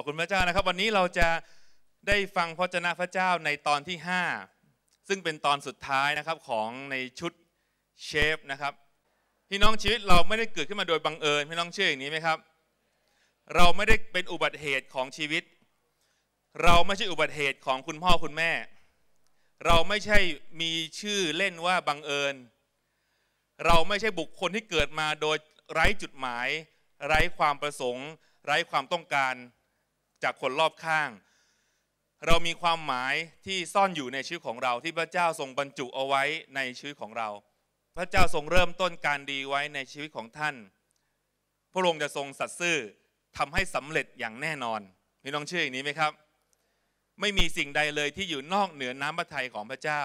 ขอบคุณพระเจ้านะครับวันนี้เราจะได้ฟังพระเจ้าพระเจ้าในตอนที่ 5 ซึ่งเป็นตอนสุดท้ายนะครับของในชุดเชฟนะครับพี่น้องชีวิตเราไม่ได้เกิดขึ้นมาโดยบังเอิญพี่น้องเชื่ออย่างนี้ไหมครับ เราไม่ได้เป็นอุบัติเหตุของชีวิต เราไม่ใช่อุบัติเหตุของคุณพ่อคุณแม่ เราไม่ใช่มีชื่อเล่นว่าบังเอิญ เราไม่ใช่บุคคลที่เกิดมาโดยไร้จุดหมาย ไร้ความประสงค์ ไร้ความต้องการจากคนรอบข้าง เรามีความหมายที่ซ่อนอยู่ในชื่อของเราที่พระเจ้าทรงบรรจุเอาไว้ในชีวิตของเรา พระเจ้าทรงเริ่มต้นการดีไว้ในชีวิตของท่าน พระองค์จะทรงสัตย์ซื่อ ทำให้สำเร็จอย่างแน่นอนพี่น้องเชื่ออย่างนี้ไหมครับ ไม่มีสิ่งใดเลยที่อยู่นอกเหนือน้ำพระทัยของพระเจ้า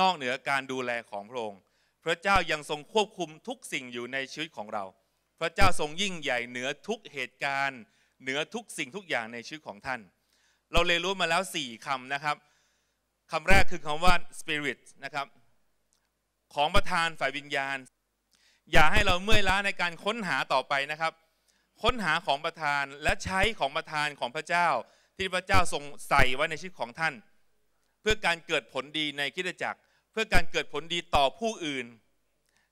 นอกเหนือการดูแลของพระองค์พระเจ้ายังทรงควบคุมทุกสิ่งอยู่ในชีวิตของเรา พระเจ้าทรงยิ่งใหญ่เหนือทุกเหตุการณ์เหนือทุกสิ่งทุกอย่างในชีวิตของท่าน เราเรียนรู้มาแล้ว4คำนะครับคำแรกคือคำว่า spirit นะครับ ของประธานฝ่ายวิญญาณ อย่าให้เราเมื่อยล้าในการค้นหาต่อไปนะครับ ค้นหาของประธานและใช้ของประธานของพระเจ้าที่พระเจ้าทรงใส่ไว้ในชีวิตของท่าน เพื่อการเกิดผลดีในคิดจักร เพื่อการเกิดผลดีต่อผู้อื่น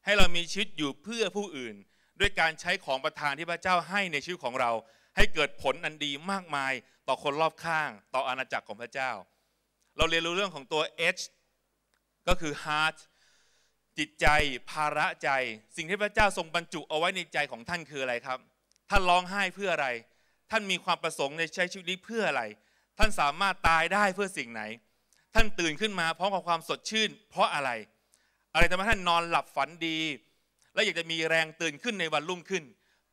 ให้เรามีชีวิตอยู่เพื่อผู้อื่นด้วยการใช้ของประธานที่พระเจ้าให้ในชีวิตของเราให้เกิดผลอันดีมากมายต่อคนรอบข้างต่ออาณาจักรของพระเจ้า เราเรียนรู้เรื่องของตัว H ก็คือ heart จิตใจภาระใจ สิ่งที่พระเจ้าทรงบรรจุเอาไว้ในใจของท่านคืออะไรครับ ท่านร้องไห้เพื่ออะไร ท่านมีความประสงค์ในใช้ชีวิตนี้เพื่ออะไร ท่านสามารถตายได้เพื่อสิ่งไหน ท่านตื่นขึ้นมาพร้อมกับความสดชื่น เพราะอะไร อะไรทำให้ท่านนอนหลับฝันดี และอยากจะมีแรงตื่นขึ้นในวันรุ่งขึ้น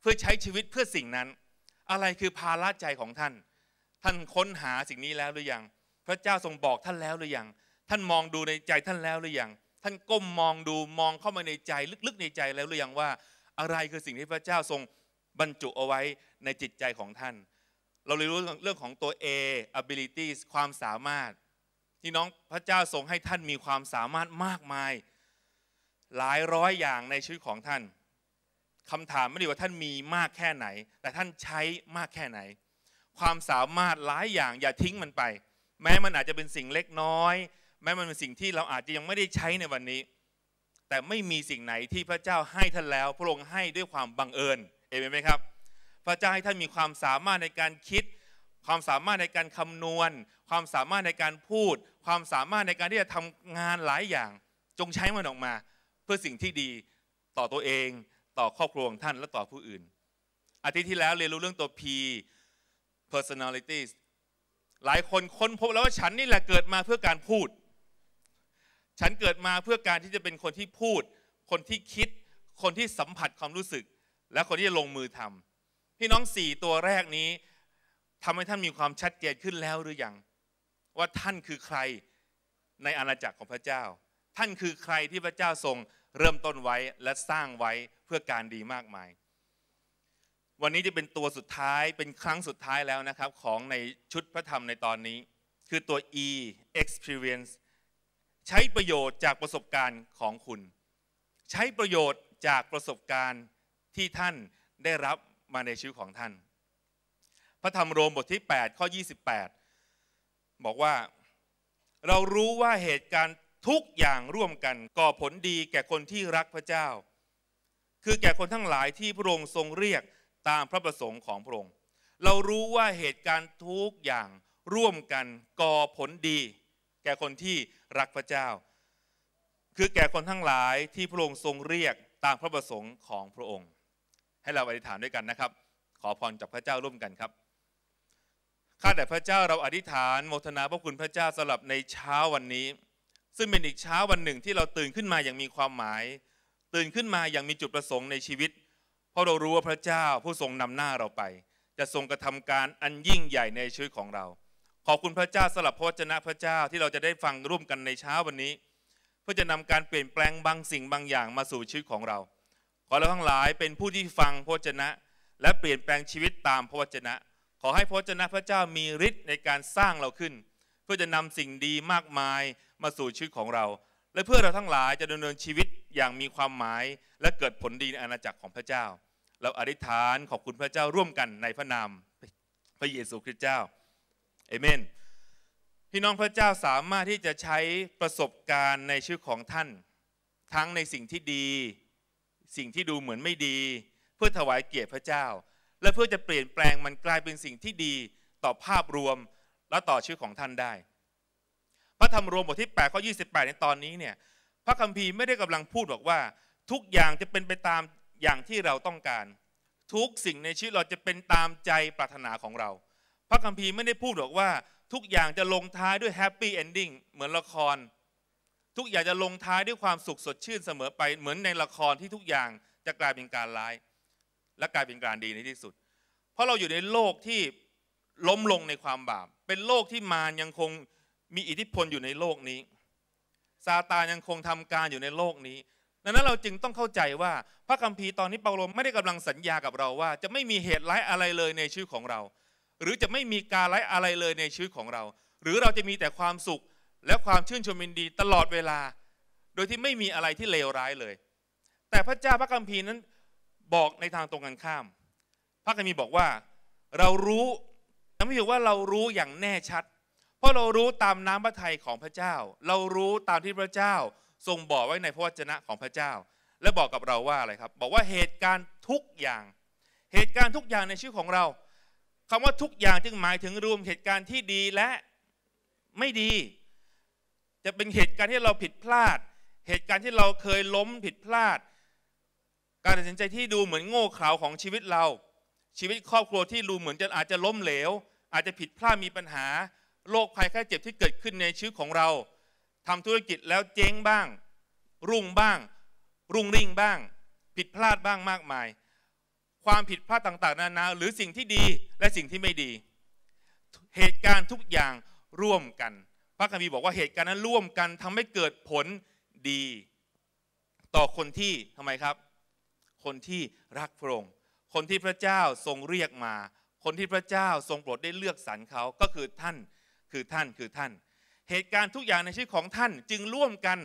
เพื่อใช้ชีวิตเพื่อสิ่งนั้นอะไรคือภาระใจของท่าน ท่านค้นหาสิ่งนี้แล้วหรือยัง พระเจ้าทรงบอกท่านแล้วหรือยัง ท่านมองดูในใจท่านแล้วหรือยัง ท่านก้มมองดูมองเข้ามาในใจลึกๆในใจแล้วหรือยังว่า อะไรคือสิ่งที่พระเจ้าทรงบรรจุเอาไว้ในจิตใจของท่าน เราเรียนรู้เรื่องของตัว A abilities ความสามารถที่น้องพระเจ้าทรงให้ท่านมีความสามารถมากมาย หลายร้อยอย่างในชีวิตของท่านคำถามไม่ได้ว่าท่านมีมากแค่ไหน แต่ท่านใช้มากแค่ไหน ความสามารถหลายอย่างอย่าทิ้งมันไป แม้มันอาจจะเป็นสิ่งเล็กน้อย แม้มันเป็นสิ่งที่เราอาจจะยังไม่ได้ใช้ในวันนี้ แต่ไม่มีสิ่งไหนที่พระเจ้าให้ท่านแล้ว พระองค์ให้ด้วยความบังเอิญเอเมนไหมครับ พระเจ้าให้ท่านมีความสามารถในการคิด ความสามารถในการคำนวณ ความสามารถในการพูด ความสามารถในการที่จะทำงานหลายอย่างจงใช้มันออกมา เพื่อสิ่งที่ดีต่อตัวเองต่อครอบครัวของท่านและต่อผู้อื่นอาทิตย์ที่แล้วเรียนรู้เรื่องตัว P personalities หลายคนค้นพบแล้วว่าฉันนี่แหละเกิดมาเพื่อการพูด ฉันเกิดมาเพื่อการที่จะเป็นคนที่พูด คนที่คิด คนที่สัมผัสความรู้สึก และคนที่จะลงมือทำพี่น้องสี่ตัวแรกนี้ทำให้ท่านมีความชัดเจนขึ้นแล้วหรือยังว่าท่านคือใครในอาณาจักรของพระเจ้า ท่านคือใครที่พระเจ้าทรงเริ่มต้นไว้และสร้างไว้เพื่อการดีมากมาย วันนี้จะเป็นตัวสุดท้ายเป็นครั้งสุดท้ายแล้วนะครับ ของในชุดพระธรรมในตอนนี้ คือตัว E experience ใช้ประโยชน์จากประสบการณ์ของคุณ ใช้ประโยชน์จากประสบการณ์ที่ท่านได้รับมาในชีวิตของท่าน พระธรรมโรมบทที่8ข้อ28 บอกว่าเรารู้ว่าเหตุการณ์ทุกอย่างร่วมกันก่อผลดี แก่คนที่รักพระเจ้า คือแก่คนทั้งหลายที่พระองค์ทรงเรียกตามพระประสงค์ของพระองค์ เรารู้ว่า เหตุการณ์ทุกอย่างร่วมกันก่อผลดี แก่คนที่รักพระเจ้า คือแก่คนทั้งหลายที่พระองค์ทรงเรียกตามพระประสงค์ของพระองค์ ให้เราอธิษฐานด้วยกันนะครับ ขอพรจากพระเจ้าร่วมกันครับ ข้าแต่พระเจ้าเราอธิษฐานโมทนาพระคุณพระเจ้าสำหรับในเช้าวันนี้ซึ่งเป็นอีกเช้าวันหนึ่งที่เราตื่นขึ้นมาอย่างมีความหมาย ตื่นขึ้นมาอย่างมีจุดประสงค์ในชีวิต เพราะเรารู้ว่าพระเจ้าผู้ทรงนำหน้าเราไป จะทรงกระทำการอันยิ่งใหญ่ในชีวิตของเรา ขอบคุณพระเจ้าสลับพระวจนะพระเจ้าที่เราจะได้ฟังร่วมกันในเช้าวันนี้ เพื่อจะนำการเปลี่ยนแปลงบางสิ่งบางอย่างมาสู่ชีวิตของเรา ขอเราทั้งหลายเป็นผู้ที่ฟังพระวจนะ และเปลี่ยนแปลงชีวิตตามพระวจนะ ขอให้พระวจนะพระเจ้ามีฤทธิ์ในการสร้างเราขึ้น เพื่อจะนำสิ่งดีมากมายมาสู่ชีวิตของเราและเพื่อเราทั้งหลายจะดำเนินชีวิตอย่างมีความหมายและเกิดผลดีในอาณาจักรของพระเจ้า เราอธิษฐานขอบคุณพระเจ้าร่วมกันในพระนามพระเยซูคริสต์เจ้าเอเมนพี่น้องพระเจ้าสามารถที่จะใช้ประสบการณ์ในชีวิตของท่าน ทั้งในสิ่งที่ดี สิ่งที่ดูเหมือนไม่ดี เพื่อถวายเกียรติพระเจ้า และเพื่อจะเปลี่ยนแปลงมันกลายเป็นสิ่งที่ดีต่อภาพรวมและต่อชีวิตของท่านได้พระธรรมโรมบทที่8ข้อ28 ในตอนนี้เนี่ยพระคัมภีร์ไม่ได้กำลังพูดบอกว่า ทุกอย่างจะเป็นไปตามอย่างที่เราต้องการ ทุกสิ่งในชีวิตเราจะเป็นตามใจปรารถนาของเรา พระคัมภีร์ไม่ได้พูดบอกว่า ทุกอย่างจะลงท้ายด้วยแฮปปี้เอนดิ้งเหมือนละคร ทุกอย่างจะลงท้ายด้วยความสุขสดชื่นเสมอไป เหมือนในละครที่ทุกอย่างจะกลายเป็นการร้ายและกลายเป็นการดีในที่สุด เพราะเราอยู่ในโลกที่ล้มลงในความบาปเป็นโลกที่มารยังคงมีอิทธิพลอยู่ในโลกนี้ซาตานยังคงทำการอยู่ในโลกนี้ ดังนั้นเราจึงต้องเข้าใจว่าพระคัมภีร์ตอนนี้เปาโลไม่ได้กำลังสัญญากับเราว่าจะไม่มีเหตุร้ายอะไรเลยในชีวิตของเรา หรือจะไม่มีการร้ายอะไรเลยในชีวิตของเรา หรือเราจะมีแต่ความสุขและความชื่นชมยินดีตลอดเวลา โดยที่ไม่มีอะไรที่เลวร้ายเลย แต่พระเจ้าพระคัมภีร์นั้นบอกในทางตรงกันข้าม พระคัมภีร์บอกว่าเรารู้แต่ไม่ใช่ว่าเรารู้อย่างแน่ชัดเพราะเรารู้ตามน้ำพระทัยของพระเจ้า เรารู้ตามที่พระเจ้า ทรงบอกไว้ในพระวจนะของพระเจ้า และบอกกับเราว่าอะไรครับ บอกว่าเหตุการณ์ทุกอย่าง เหตุการณ์ทุกอย่างในชีวิตของเรา คำว่าทุกอย่าง จึงหมายถึงรวมเหตุการณ์ที่ดีและไม่ดี จะเป็นเหตุการณ์ที่เราผิดพลาด เหตุการณ์ที่เราเคยล้มผิดพลาด การตัดสินใจที่ดูเหมือนโง่เขลาของชีวิตเรา ชีวิตครอบครัวที่ดูเหมือนจะอาจจะล้มเหลวอาจจะผิดพลาดมีปัญหาโรคภัยไข้เจ็บที่เกิดขึ้นในชีวิตของเรา ทำธุรกิจแล้วเจ๊งบ้าง รุ่งบ้าง รุ่งริ่งบ้าง ผิดพลาดบ้างมากมาย ความผิดพลาดต่าง ๆ นานาหรือสิ่งที่ดีและสิ่งที่ไม่ดี เหตุการณ์ทุกอย่างร่วมกัน พระคัมภีร์บอกว่าเหตุการณ์นั้นร่วมกันทำให้เกิดผลดี ต่อคนที่ทำไมครับ คนที่รักพระองค์คนที่พระเจ้าทรงเรียกมา คนที่พระเจ้าทรงโปรดได้เลือกสรรเขาก็คือท่านคือท่านคือท่าน เหตุการณ์ทุกอย่างในชีวิตของท่านจึงร่วมกัน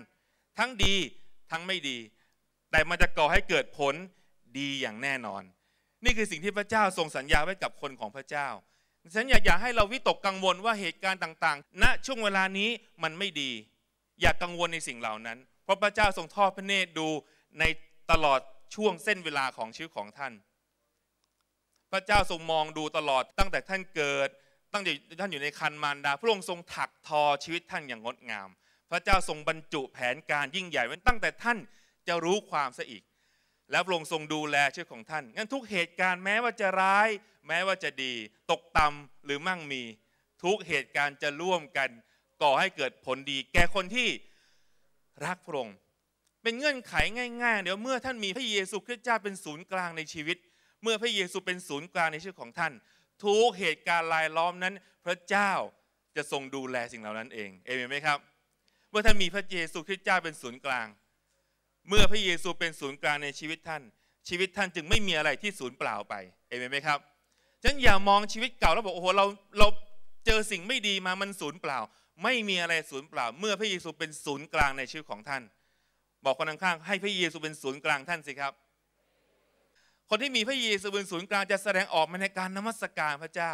ทั้งดีทั้งไม่ดี แต่มันจะก่อให้เกิดผลดีอย่างแน่นอน นี่คือสิ่งที่พระเจ้าทรงสัญญาไว้กับคนของพระเจ้าฉันอยากอยากให้เราวิตกกังวลว่าเหตุการณ์ต่างๆณนะช่วงเวลานี้มันไม่ดี อย่ากกังวลในสิ่งเหล่านั้น เพราะพระเจ้าทรงทอดพระเนตรดูในตลอดช่วงเส้นเวลาของชีวิตของท่าน พระเจ้าทรงมองดูตลอดตั้งแต่ท่านเกิดตั้งแต่ท่านอยู่ในคันมารดา พระองค์ทรงถักทอชีวิตท่านอย่างงดงาม พระเจ้าทรงบรรจุแผนการยิ่งใหญ่ไว้ตั้งแต่ท่านจะรู้ความซะอีก และพระองค์ทรงดูแลชีวิตของท่านงั้นทุกเหตุการณ์แม้ว่าจะร้าย แม้ว่าจะดี ตกต่ำหรือมั่งมีทุกเหตุการณ์จะร่วมกันก่อให้เกิดผลดี แก่คนที่รักพระองค์เป็นเงื่อนไขง่ายๆเดี๋ยวเมื่อท่านมีพระเยซูคริสต์เจ้าเป็นศูนย์กลางในชีวิต เมื่อพระเยซูเป็นศูนย์กลางในชีวิตของท่านทุกเหตุการณ์ลายล้อมนั้นพระเจ้าจะทรงดูแลสิ่งเหล่านั้นเองเอเมนไหมครับ เมื่อ ท่าน มีพระเยซูคริสต์เจ้าเป็นศูนย์กลาง เมื่อพระเยซูเป็นศูนย์กลางในชีวิตท่าน ชีวิตท่านจึงไม่มีอะไรที่ศูนย์เปล่าไปเอเมนไหมครับ ฉะนั้นอย่ามองชีวิตเก่าแล้วบอกโอ้โหเราเราเจอสิ่งไม่ดีมามันศูนย์เปล่า ไม่มีอะไรศูนย์เปล่า เมื่อพระเยซูเป็นศูนย์กลางในชีวิตของท่าน บอกคนข้างๆให้พระเยซูเป็นศูนย์กลางท่านสิครับคนที่มีพระเยซูเป็นศูนย์กลางจะแสดงออกมาในการนมัสการพระเจ้า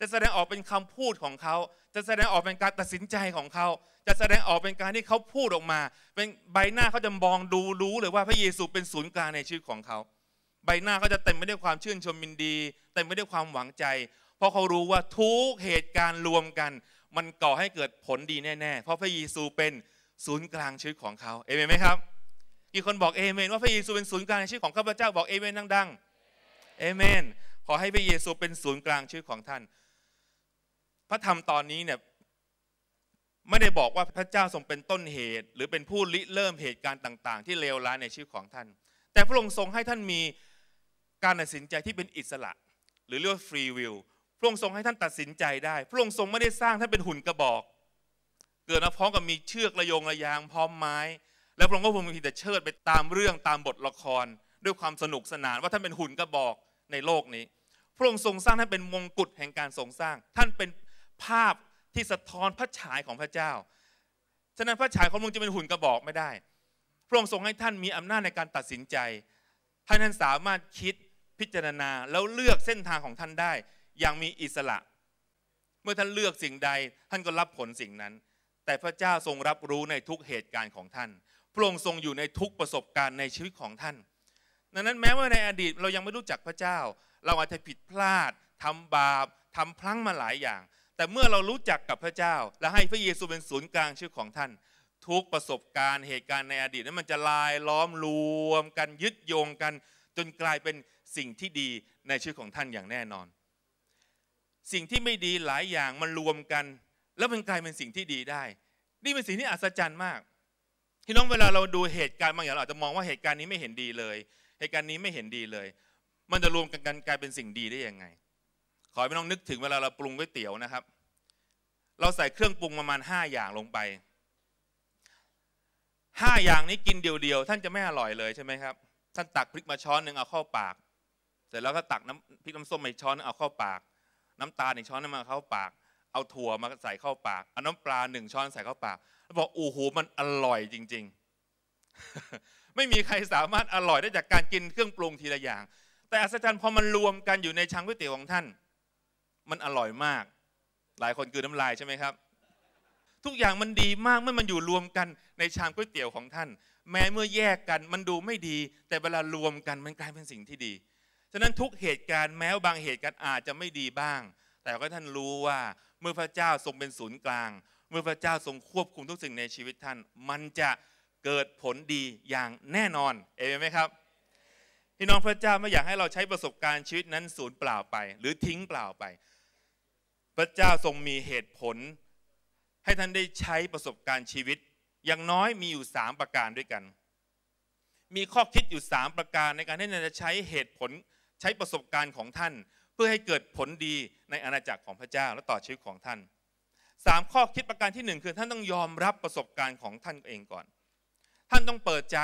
จะแสดงออกเป็นคำพูดของเขา จะแสดงออกเป็นการตัดสินใจของเขา จะแสดงออกเป็นการที่เขาพูดออกมา เป็นใบหน้าเขาจะมองดูรู้เลยว่าพระเยซูเป็นศูนย์กลางในชีวิตของเขา ใบหน้าเขาจะเต็มไปด้วยความชื่นชมมินดีเต็มไปด้วยความหวังใจ เพราะเขารู้ว่าทุกเหตุการณ์รวมกันมันก่อให้เกิดผลดีแน่ๆเพราะพระเยซูเป็นศูนย์กลางชีวิตของเขา เอเมนไหมครับกี่คนบอกเอเมนว่าพระเยซูเป็นศูนย์กลางในชีวิตของข้าพเจ้าบอกเอเมนดังๆเอเมนขอให้พระเยซูเป็นศูนย์กลางชีวิตของท่าน พระธรรมตอนนี้เนี่ยไม่ได้บอกว่าพระเจ้าทรงเป็นต้นเหตุ หรือเป็นผู้ริเริ่มเหตุการณ์ต่างๆ ที่เลวร้ายในชีวิตของท่าน แต่พระองค์ทรงให้ท่านมีการตัดสินใจที่เป็นอิสระหรือเรียกว่าฟรีวิลพระองค์ทรงให้ท่านตัดสินใจได้ พระองค์ทรงไม่ได้สร้างท่านเป็นหุ่นกระบอก เกิดมาพร้อมกับมีเชือกระยงระยางพร้อมไม้แล้วพระองค์ก็คงมีแต่เชิดไปตามเรื่องตามบทละครด้วยความสนุกสนานว่าท่านเป็นหุ่นกระบอกในโลกนี้ พระองค์ทรงสร้างท่านเป็นมงกุฎแห่งการทรงสร้าง ท่านเป็นภาพที่สะท้อนพระฉายของพระเจ้า ฉะนั้นพระฉายของพระองค์จะเป็นหุ่นกระบอกไม่ได้ พระองค์ทรงให้ท่านมีอำนาจในการตัดสินใจให้ท่านสามารถคิดพิจารณาแล้วเลือกเส้นทางของท่านได้อย่างมีอิสระ เมื่อท่านเลือกสิ่งใดท่านก็รับผลสิ่งนั้น แต่พระเจ้าทรงรับรู้ในทุกเหตุการณ์ของท่านพระองค์ทรงอยู่ในทุกประสบการณ์ในชีวิตของท่านดังนั้นแม้ว่าในอดีตเรายังไม่รู้จักพระเจ้า เราอาจจะผิดพลาด ทำบาป ทำพลั้งมาหลายอย่าง แต่เมื่อเรารู้จักกับพระเจ้า และให้พระเยซูเป็นศูนย์กลางชีวิตของท่าน ทุกประสบการณ์ เหตุการณ์ในอดีตนั้นมันจะลายล้อมรวมกันยึดโยงกัน จนกลายเป็นสิ่งที่ดีในชีวิตของท่านอย่างแน่นอน สิ่งที่ไม่ดีหลายอย่างมันรวมกัน แล้วมันกลายเป็นสิ่งที่ดีได้ นี่เป็นสิ่งที่อัศจรรย์มากพี่น้องเวลาเราดูเหตุการณ์บางอย่างเราอาจจะมองว่าเหตุการณ์นี้ไม่เห็นดีเลย เหตุการณ์นี้ไม่เห็นดีเลย มันจะรวมกันกันกลายเป็นสิ่งดีได้ยังไง ขอให้พี่น้องนึกถึงเวลาเราปรุงก๋วยเตี๋ยวนะครับ เราใส่เครื่องปรุงประมาณห้าอย่างลงไปห้าอย่างนี้กินเดียวๆ ท่านจะไม่อร่อยเลยใช่ไหมครับท่านตักพริกมาช้อนหนึ่งเอาเข้าปาก เสร็จแล้วก็ตักน้ำพริกน้ำส้มมาช้อนเอาเข้าปาก น้ำตาลหนึ่งช้อนมาเข้าปาก เอาถั่วมาใส่เข้าปากเอาน้ำปลาหนึ่งช้อนใส่เข้าปากบอกโอ้โหมันอร่อยจริงๆ ไม่มีใครสามารถอร่อยได้จากการกินเครื่องปรุงทีละอย่าง แต่อัศจรรย์พอมันรวมกันอยู่ในชามก๋วยเตี๋ยวของท่าน มันอร่อยมาก หลายคนคือน้ำลายใช่ไหมครับ ทุกอย่างมันดีมากเมื่อมันอยู่รวมกันในชามก๋วยเตี๋ยวของท่าน แม้เมื่อแยกกันมันดูไม่ดี แต่เวลารวมกันมันกลายเป็นสิ่งที่ดี ฉะนั้นทุกเหตุการณ์แม้บางเหตุการณ์อาจจะไม่ดีบ้าง แต่ก็ท่านรู้ว่าเมื่อพระเจ้าทรงเป็นศูนย์กลางเมื่อพระเจ้าทรงควบคุมทุกสิ่งในชีวิตท่าน มันจะเกิดผลดีอย่างแน่นอน เอเมนไหมครับพี่น้องพระเจ้าไม่อยากให้เราใช้ประสบการณ์ชีวิตนั้นสูญเปล่าไป หรือทิ้งเปล่าไป พระเจ้าทรงมีเหตุผลให้ท่านได้ใช้ประสบการณ์ชีวิต อย่างน้อยมีอยู่สามประการด้วยกัน มีข้อคิดอยู่สามประการในการที่าจะใช้เหตุผลใช้ประสบการณ์ของท่าน เพื่อให้เกิดผลดีในอาณาจักรของพระเจ้าและต่อชีวิตของท่านสามข้อคิดประการที่หนึ่งคือท่านต้องยอมรับประสบการณ์ของท่านเองก่อน ท่านต้องเปิดใจ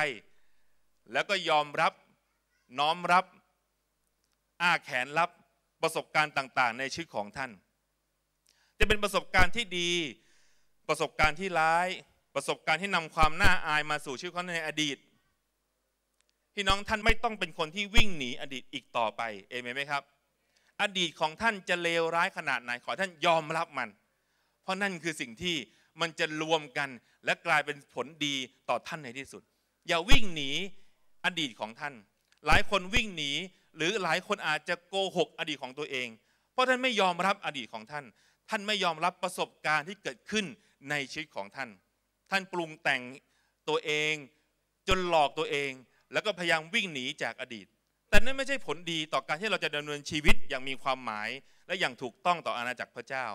แล้วก็ยอมรับน้อมรับอ้าแขนรับประสบการณ์ต่าง ๆ ในชีวิตของท่าน จะเป็นประสบการณ์ที่ดีประสบการณ์ที่ร้ายประสบการณ์ที่นำความน่าอายมาสู่ชีวิตเขาในอดีตพี่น้องท่านไม่ต้องเป็นคนที่วิ่งหนีอดีตอีกต่อไป เอเมนไหมครับอดีตของท่านจะเลวร้ายขนาดไหนขอ ท่านยอมรับมันเพราะนั่นคือสิ่งที่มันจะรวมกันและกลายเป็นผลดีต่อท่านในที่สุด อย่าวิ่งหนี อดีตของท่าน หลายคนวิ่งหนี หรือหลายคนอาจจะโกหกอดีตของตัวเอง เพราะท่านไม่ยอมรับอดีตของท่าน ท่านไม่ยอมรับประสบการณ์ที่เกิดขึ้นในชีวิตของท่าน ท่านปรุงแต่งตัวเองจนหลอกตัวเอง แล้วก็พยายามวิ่งหนีจากอดีต แต่นั่นไม่ใช่ผลดีต่อการที่เราจะดำเนินชีวิตอย่างมีความหมาย และอย่างถูกต้องต่ออาณาจักรพระเจ้า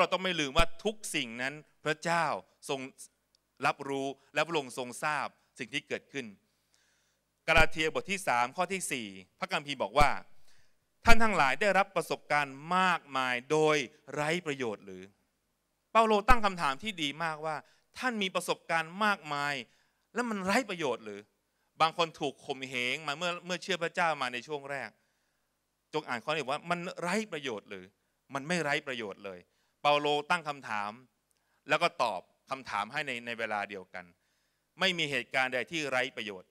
ราะเราต้องไม่ลืมว่าทุกสิ่งนั้นพระเจ้าทรงรับรู้และพระองค์ทรงทราบสิ่งที่เกิดขึ้นกาลาเทียบทที่3ข้อที่ 4 พระกัมพีบอกว่า ท่านทั้งหลายได้รับประสบการณ์มากมายโดยไร้ประโยชน์หรือ เปาโลตั้งคำถามที่ดีมากว่า ท่านมีประสบการณ์มากมาย แล้วมันไร้ประโยชน์หรือ บางคนถูกข่มเหงมาเมื่อเมื่อเชื่อพระเจ้ามาในช่วงแรก จงอ่านข้อนี้ว่ามันไร้ประโยชน์หรือมันไม่ไร้ประโยชน์เลยเปาโลตั้งคำถาม แล้วก็ตอบคำถามให้ในในเวลาเดียวกัน ไม่มีเหตุการณ์ใดที่ไร้ประโยชน์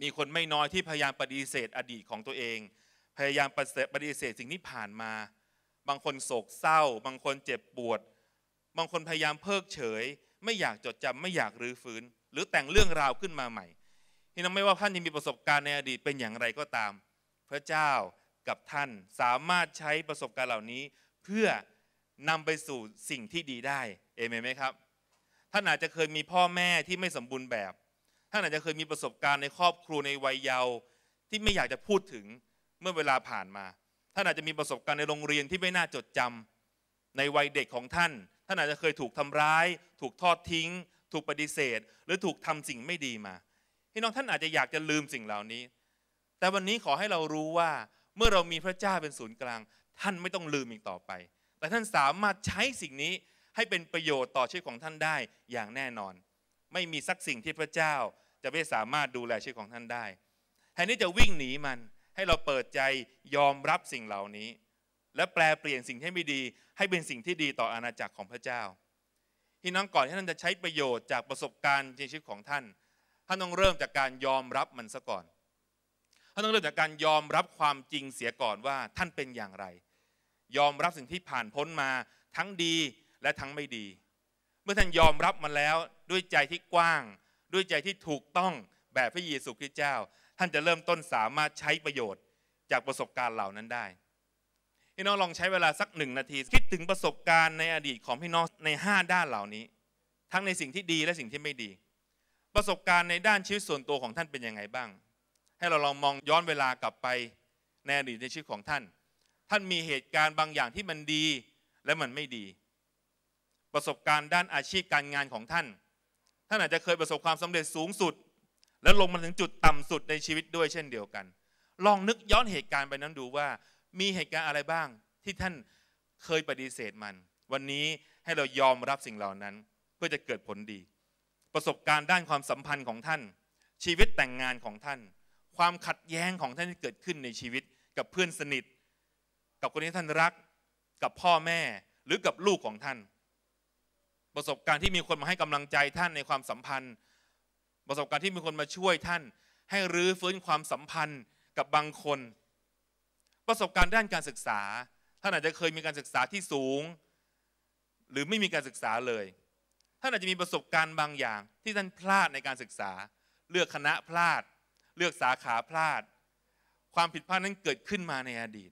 มีคนไม่น้อยที่พยายามปฏิเสธอดีตของตัวเอง พยายามปฏิเสธสิ่งที่ผ่านมา บางคนโศกเศร้า บางคนเจ็บปวด บางคนพยายามเพิกเฉย ไม่อยากจดจำไม่อยากรื้อฟื้น หรือแต่งเรื่องราวขึ้นมาใหม่ที่นั่นไม่ว่าท่านจะมีประสบการณ์ในอดีตเป็นอย่างไรก็ตาม พระเจ้ากับท่านสามารถใช้ประสบการณ์เหล่านี้เพื่อนำไปสู่สิ่งที่ดีได้ เอเมนไหมครับ ท่านอาจจะเคยมีพ่อแม่ที่ไม่สมบูรณ์แบบ ท่านอาจจะเคยมีประสบการณ์ในครอบครัวในวัยเยาว์ที่ไม่อยากจะพูดถึงเมื่อเวลาผ่านมา ท่านอาจจะมีประสบการณ์ในโรงเรียนที่ไม่น่าจดจำ ในวัยเด็กของท่าน ท่านอาจจะเคยถูกทำร้าย ถูกทอดทิ้ง ถูกปฏิเสธ หรือถูกทำสิ่งไม่ดีมาพี่น้องท่านอาจจะอยากจะลืมสิ่งเหล่านี้ แต่วันนี้ขอให้เรารู้ว่า เมื่อเรามีพระเจ้าเป็นศูนย์กลาง ท่านไม่ต้องลืมอีกต่อไปแต่ท่านสามารถใช้สิ่งนี้ให้เป็นประโยชน์ต่อชีวิตของท่านได้อย่างแน่นอน ไม่มีสักสิ่งที่พระเจ้าจะไม่สามารถดูแลชีวิตของท่านได้ แทนที่จะวิ่งหนีมันให้เราเปิดใจยอมรับสิ่งเหล่านี้ และแปลเปลี่ยนสิ่งที่ไม่ดี ให้เป็นสิ่งที่ดีต่ออาณาจักรของพระเจ้าที่น้องก่อนที่ท่านจะใช้ประโยชน์จากประสบการณ์ในชีวิตของท่านท่านต้องเริ่มจากการยอมรับมันซะก่อนท่านต้องเริ่มจากการยอมรับความจริงเสียก่อนว่าท่านเป็นอย่างไรยอมรับสิ่งที่ผ่านพ้นมาทั้งดีและทั้งไม่ดี เมื่อท่านยอมรับมันแล้วด้วยใจที่กว้าง ด้วยใจที่ถูกต้องแบบพระเยซูคริสต์เจ้า ท่านจะเริ่มต้นสามารถใช้ประโยชน์จากประสบการณ์เหล่านั้นได้พี่น้องลองใช้เวลาสักหนึ่งนาที คิดถึงประสบการณ์ในอดีตของพี่น้องใน 5 ด้านเหล่านี้ ทั้งในสิ่งที่ดีและสิ่งที่ไม่ดี ประสบการณ์ในด้านชีวิตส่วนตัวของท่านเป็นยังไงบ้าง ให้เราลองมองย้อนเวลากลับไปในอดีตในชีวิตของท่านท่านมีเหตุการณ์บางอย่างที่มันดีและมันไม่ดี ประสบการณ์ด้านอาชีพการงานของท่านท่านอาจจะเคยประสบความสำเร็จสูงสุด และลงมาถึงจุดต่ำสุดในชีวิตด้วยเช่นเดียวกัน ลองนึกย้อนเหตุการณ์ไปนั้นดูว่า มีเหตุการณ์อะไรบ้างที่ท่านเคยปฏิเสธมัน วันนี้ให้เรายอมรับสิ่งเหล่านั้นเพื่อจะเกิดผลดี ประสบการณ์ด้านความสัมพันธ์ของท่าน ชีวิตแต่งงานของท่าน ความขัดแย้งของท่านที่เกิดขึ้นในชีวิตกับเพื่อนสนิทกับคนที่ท่านรักกับพ่อแม่หรือกับลูกของท่าน ประสบการณ์ที่มีคนมาให้กำลังใจท่านในความสัมพันธ์ ประสบการณ์ที่มีคนมาช่วยท่านให้รื้อฟื้นความสัมพันธ์กับบางคน ประสบการณ์ด้านการศึกษาท่านอาจจะเคยมีการศึกษาที่สูง หรือไม่มีการศึกษาเลยท่านอาจจะมีประสบการณ์บางอย่างที่ท่านพลาดในการศึกษา เลือกคณะพลาด เลือกสาขาพลาด ความผิดพลาดนั้นเกิดขึ้นมาในอดีต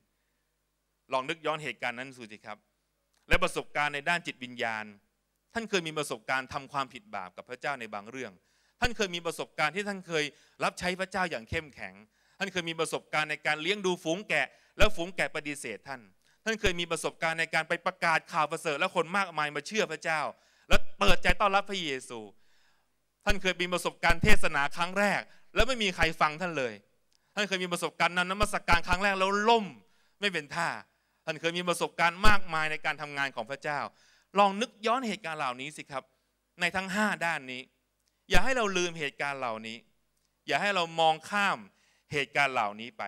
ลองนึกย้อนเหตุการณ์นั้นสูสิครับ และประสบการณ์ในด้านจิตวิญญาณ ท่านเคยมีประสบการณ์ทำความผิดบาปกับพระเจ้าในบางเรื่อง ท่านเคยมีประสบการณ์ที่ท่านเคยรับใช้พระเจ้าอย่างเข้มแข็ง ท่านเคยมีประสบการณ์ในการเลี้ยงดูฝูงแกะแล้วฝูงแกะปฏิเสธท่าน ท่านเคยมีประสบการณ์ในการไปประกาศข่าวประเสริฐและคนมากมายมาเชื่อพระเจ้า และเปิดใจต้อนรับพระเยซู ท่านเคยมีประสบการณ์เทศนาครั้งแรก แล้วไม่มีใครฟังท่านเลย ท่านเคยมีประสบการณ์นำนมัสกการครั้งแรกแล้วล่มไม่เป็นท่าท่านเคยมีประสบการณ์มากมายในการทำงานของพระเจ้า ลองนึกย้อนเหตุการณ์เหล่านี้สิครับ ในทั้ง 5 ด้านนี้ อย่าให้เราลืมเหตุการณ์เหล่านี้ อย่าให้เรามองข้ามเหตุการณ์เหล่านี้ไป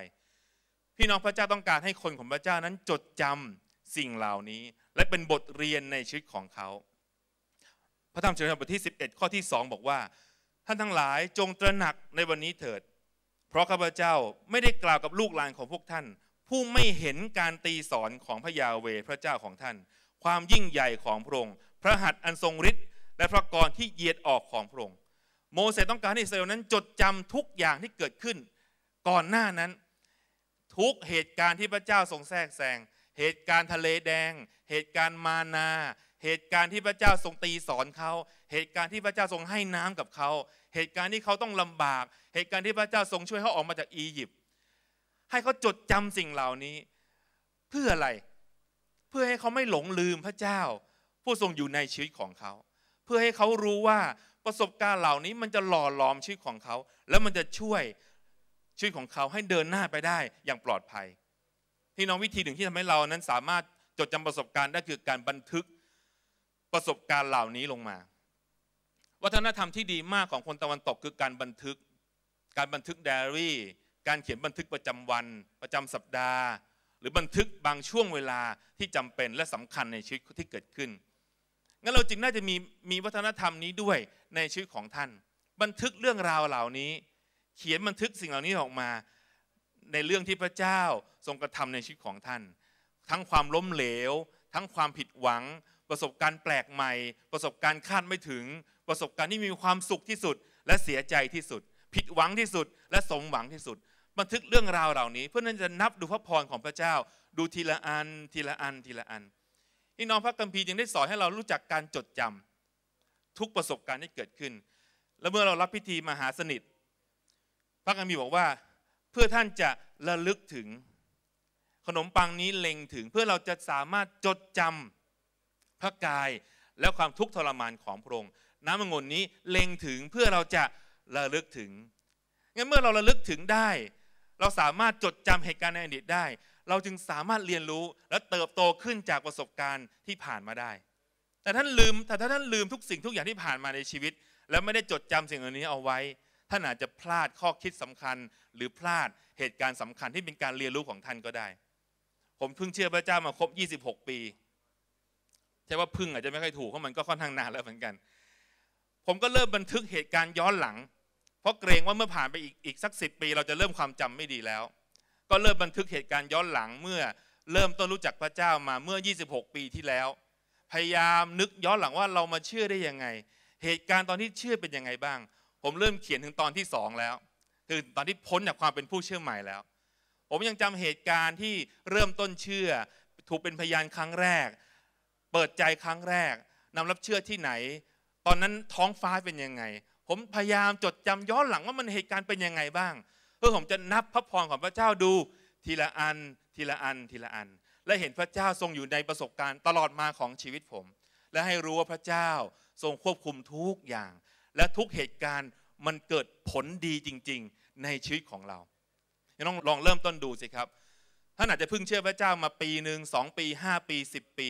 พี่น้องพระเจ้าต้องการให้คนของพระเจ้านั้นจดจำสิ่งเหล่านี้ และเป็นบทเรียนในชีวิตของเขา พระธรรมเฉลยบทที่ 11 ข้อที่ 2 บอกว่า ท่านทั้งหลายจงตระหนักในวันนี้เถิด เพราะข้าพเจ้าไม่ได้กล่าวกับลูกหลานของพวกท่านผู้ไม่เห็นการตีสอนของพระยาเวพระเจ้าของท่าน ความยิ่งใหญ่ของพระองค์พระหัตถ์อันทรงฤทธิ์และพระกรที่เยียดออกของพระองค์โมเสสต้องการให้อิสราเอลนั้นจดจำทุกอย่างที่เกิดขึ้น ก่อนหน้านั้น ทุกเหตุการณ์ที่พระเจ้าทรงแทรกแซงเหตุการณ์ทะเลแดง เหตุการณ์มานา เหตุการณ์ที่พระเจ้าทรงตีสอนเขา เหตุการณ์ที่พระเจ้าทรงให้น้ำกับเขา เหตุการณ์ที่เขาต้องลำบาก เหตุการณ์ที่พระเจ้าทรงช่วยเขาออกมาจากอียิปต์ให้เขาจดจำสิ่งเหล่านี้ เพื่ออะไร เพื่อให้เขาไม่หลงลืมพระเจ้า ผู้ทรงอยู่ในชีวิตของเขา เพื่อให้เขารู้ว่าประสบการณ์เหล่านี้มันจะหล่อหลอมชีวิตของเขา แล้วมันจะช่วยชีวิตของเขาให้เดินหน้าไปได้อย่างปลอดภัยพี่น้องวิธีหนึ่งที่ทำให้เรานั้นสามารถจดจำประสบการณ์ได้ คือการบันทึกประสบการณ์เหล่านี้ลงมา วัฒนธรรมที่ดีมากของคนตะวันตกคือการบันทึก การบันทึกไดอารี่การเขียนบันทึกประจำวัน ประจำสัปดาห์ หรือบันทึกบางช่วงเวลาที่จำเป็นและสำคัญในชีวิตที่เกิดขึ้น งั้นเราจึงน่าจะมีมีวัฒนธรรมนี้ด้วยในชีวิตของท่าน บันทึกเรื่องราวเหล่านี้ เขียนบันทึกสิ่งเหล่านี้ออกมา ในเรื่องที่พระเจ้าทรงกระทำในชีวิตของท่าน ทั้งความล้มเหลว ทั้งความผิดหวัง ประสบการณ์แปลกใหม่ ประสบการณ์คาดไม่ถึง ประสบการณ์ที่มีความสุขที่สุด และเสียใจที่สุด ผิดหวังที่สุด และสมหวังที่สุดบันทึกเรื่องราวเหล่านี้เพื่อนั้นจะนับดูพระพรของพระเจ้า ดูทีละอันทีละอัน ทีละอันนี่น้องพระกัมพียังได้สอนให้เรารู้จักการจดจำ ทุกประสบการณ์ที่เกิดขึ้น และเมื่อเรารับพิธีมหาสนิท พระกัมพีบอกว่า เพื่อท่านจะระลึกถึง ขนมปังนี้เล็งถึง เพื่อเราจะสามารถจดจำ พระกายและความทุกข์ทรมานของพระองค์น้ำมงนนี้เล็งถึงเพื่อเราจะระลึกถึงงั้นเมื่อเราระลึกถึงได้เราสามารถจดจำเหตุการณ์ในอดีตได้ เราจึงสามารถเรียนรู้และเติบโตขึ้นจากประสบการณ์ที่ผ่านมาได้ แต่ท่านลืมแต่ถ้าท่านลืมทุกสิ่งทุกอย่างที่ผ่านมาในชีวิต และไม่ได้จดจำสิ่งเหล่านี้เอาไว้ ท่านอาจจะพลาดข้อคิดสำคัญ หรือพลาดเหตุการณ์สำคัญที่เป็นการเรียนรู้ของท่านก็ได้ ผมเพิ่งเชื่อพระเจ้ามาครบ 26 ปีใช่ว่าพึ่งอาจจะไม่ค่อยถูกเพราะมันก็ค่อนข้างนานแล้วเหมือนกัน ผมก็เริ่มบันทึกเหตุการณ์ย้อนหลังพราะเกรงว่าเมื่อผ่านไปอีกอกสักสิปีเราจะเริ่มความจำไม่ดีแล้ว ก็เริ่มบันทึกเหตุการณ์ย้อนหลังเมื่อ เริ่มต้นรู้จักพระเจ้ามาเมื่อ 26 ปีที่แล้ว พยายามนึกย้อนหลังว่าเรามาเชื่อได้ยังไง เหตุการณ์ตอนที่เชื่อเป็นยังไงบ้าง ผมเริ่มเขียนถึงตอนที่สองแล้ว คือตอนที่พ้นจากความเป็นผู้เชื่อใหม่แล้ว ผมยังจำเหตุการณ์ที่เริ่มต้นเชื่อ ถูกเป็นพยานครั้งแรก เปิดใจครั้งแรกนำรับเชื่อที่ไหน ตอนนั้นท้องฟ้าเป็นยังไงผมพยายามจดจำย้อนหลังว่ามันเหตุการณ์เป็นยังไงบ้าง เพื่อผมจะนับพระพรของพระเจ้าดูทีละอัน ทีละอัน ทีละอัน และเห็นพระเจ้าทรงอยู่ในประสบการณ์ตลอดมาของชีวิตผม และให้รู้ว่าพระเจ้าทรงควบคุมทุกอย่าง และทุกเหตุการณ์มันเกิดผลดีจริง ๆในชีวิตของเราต้องลองเริ่มต้นดูสิครับท่านอาจจะเพิ่งเชื่อพระเจ้ามาปีหนึ่งสองปีห้าปีสิบปี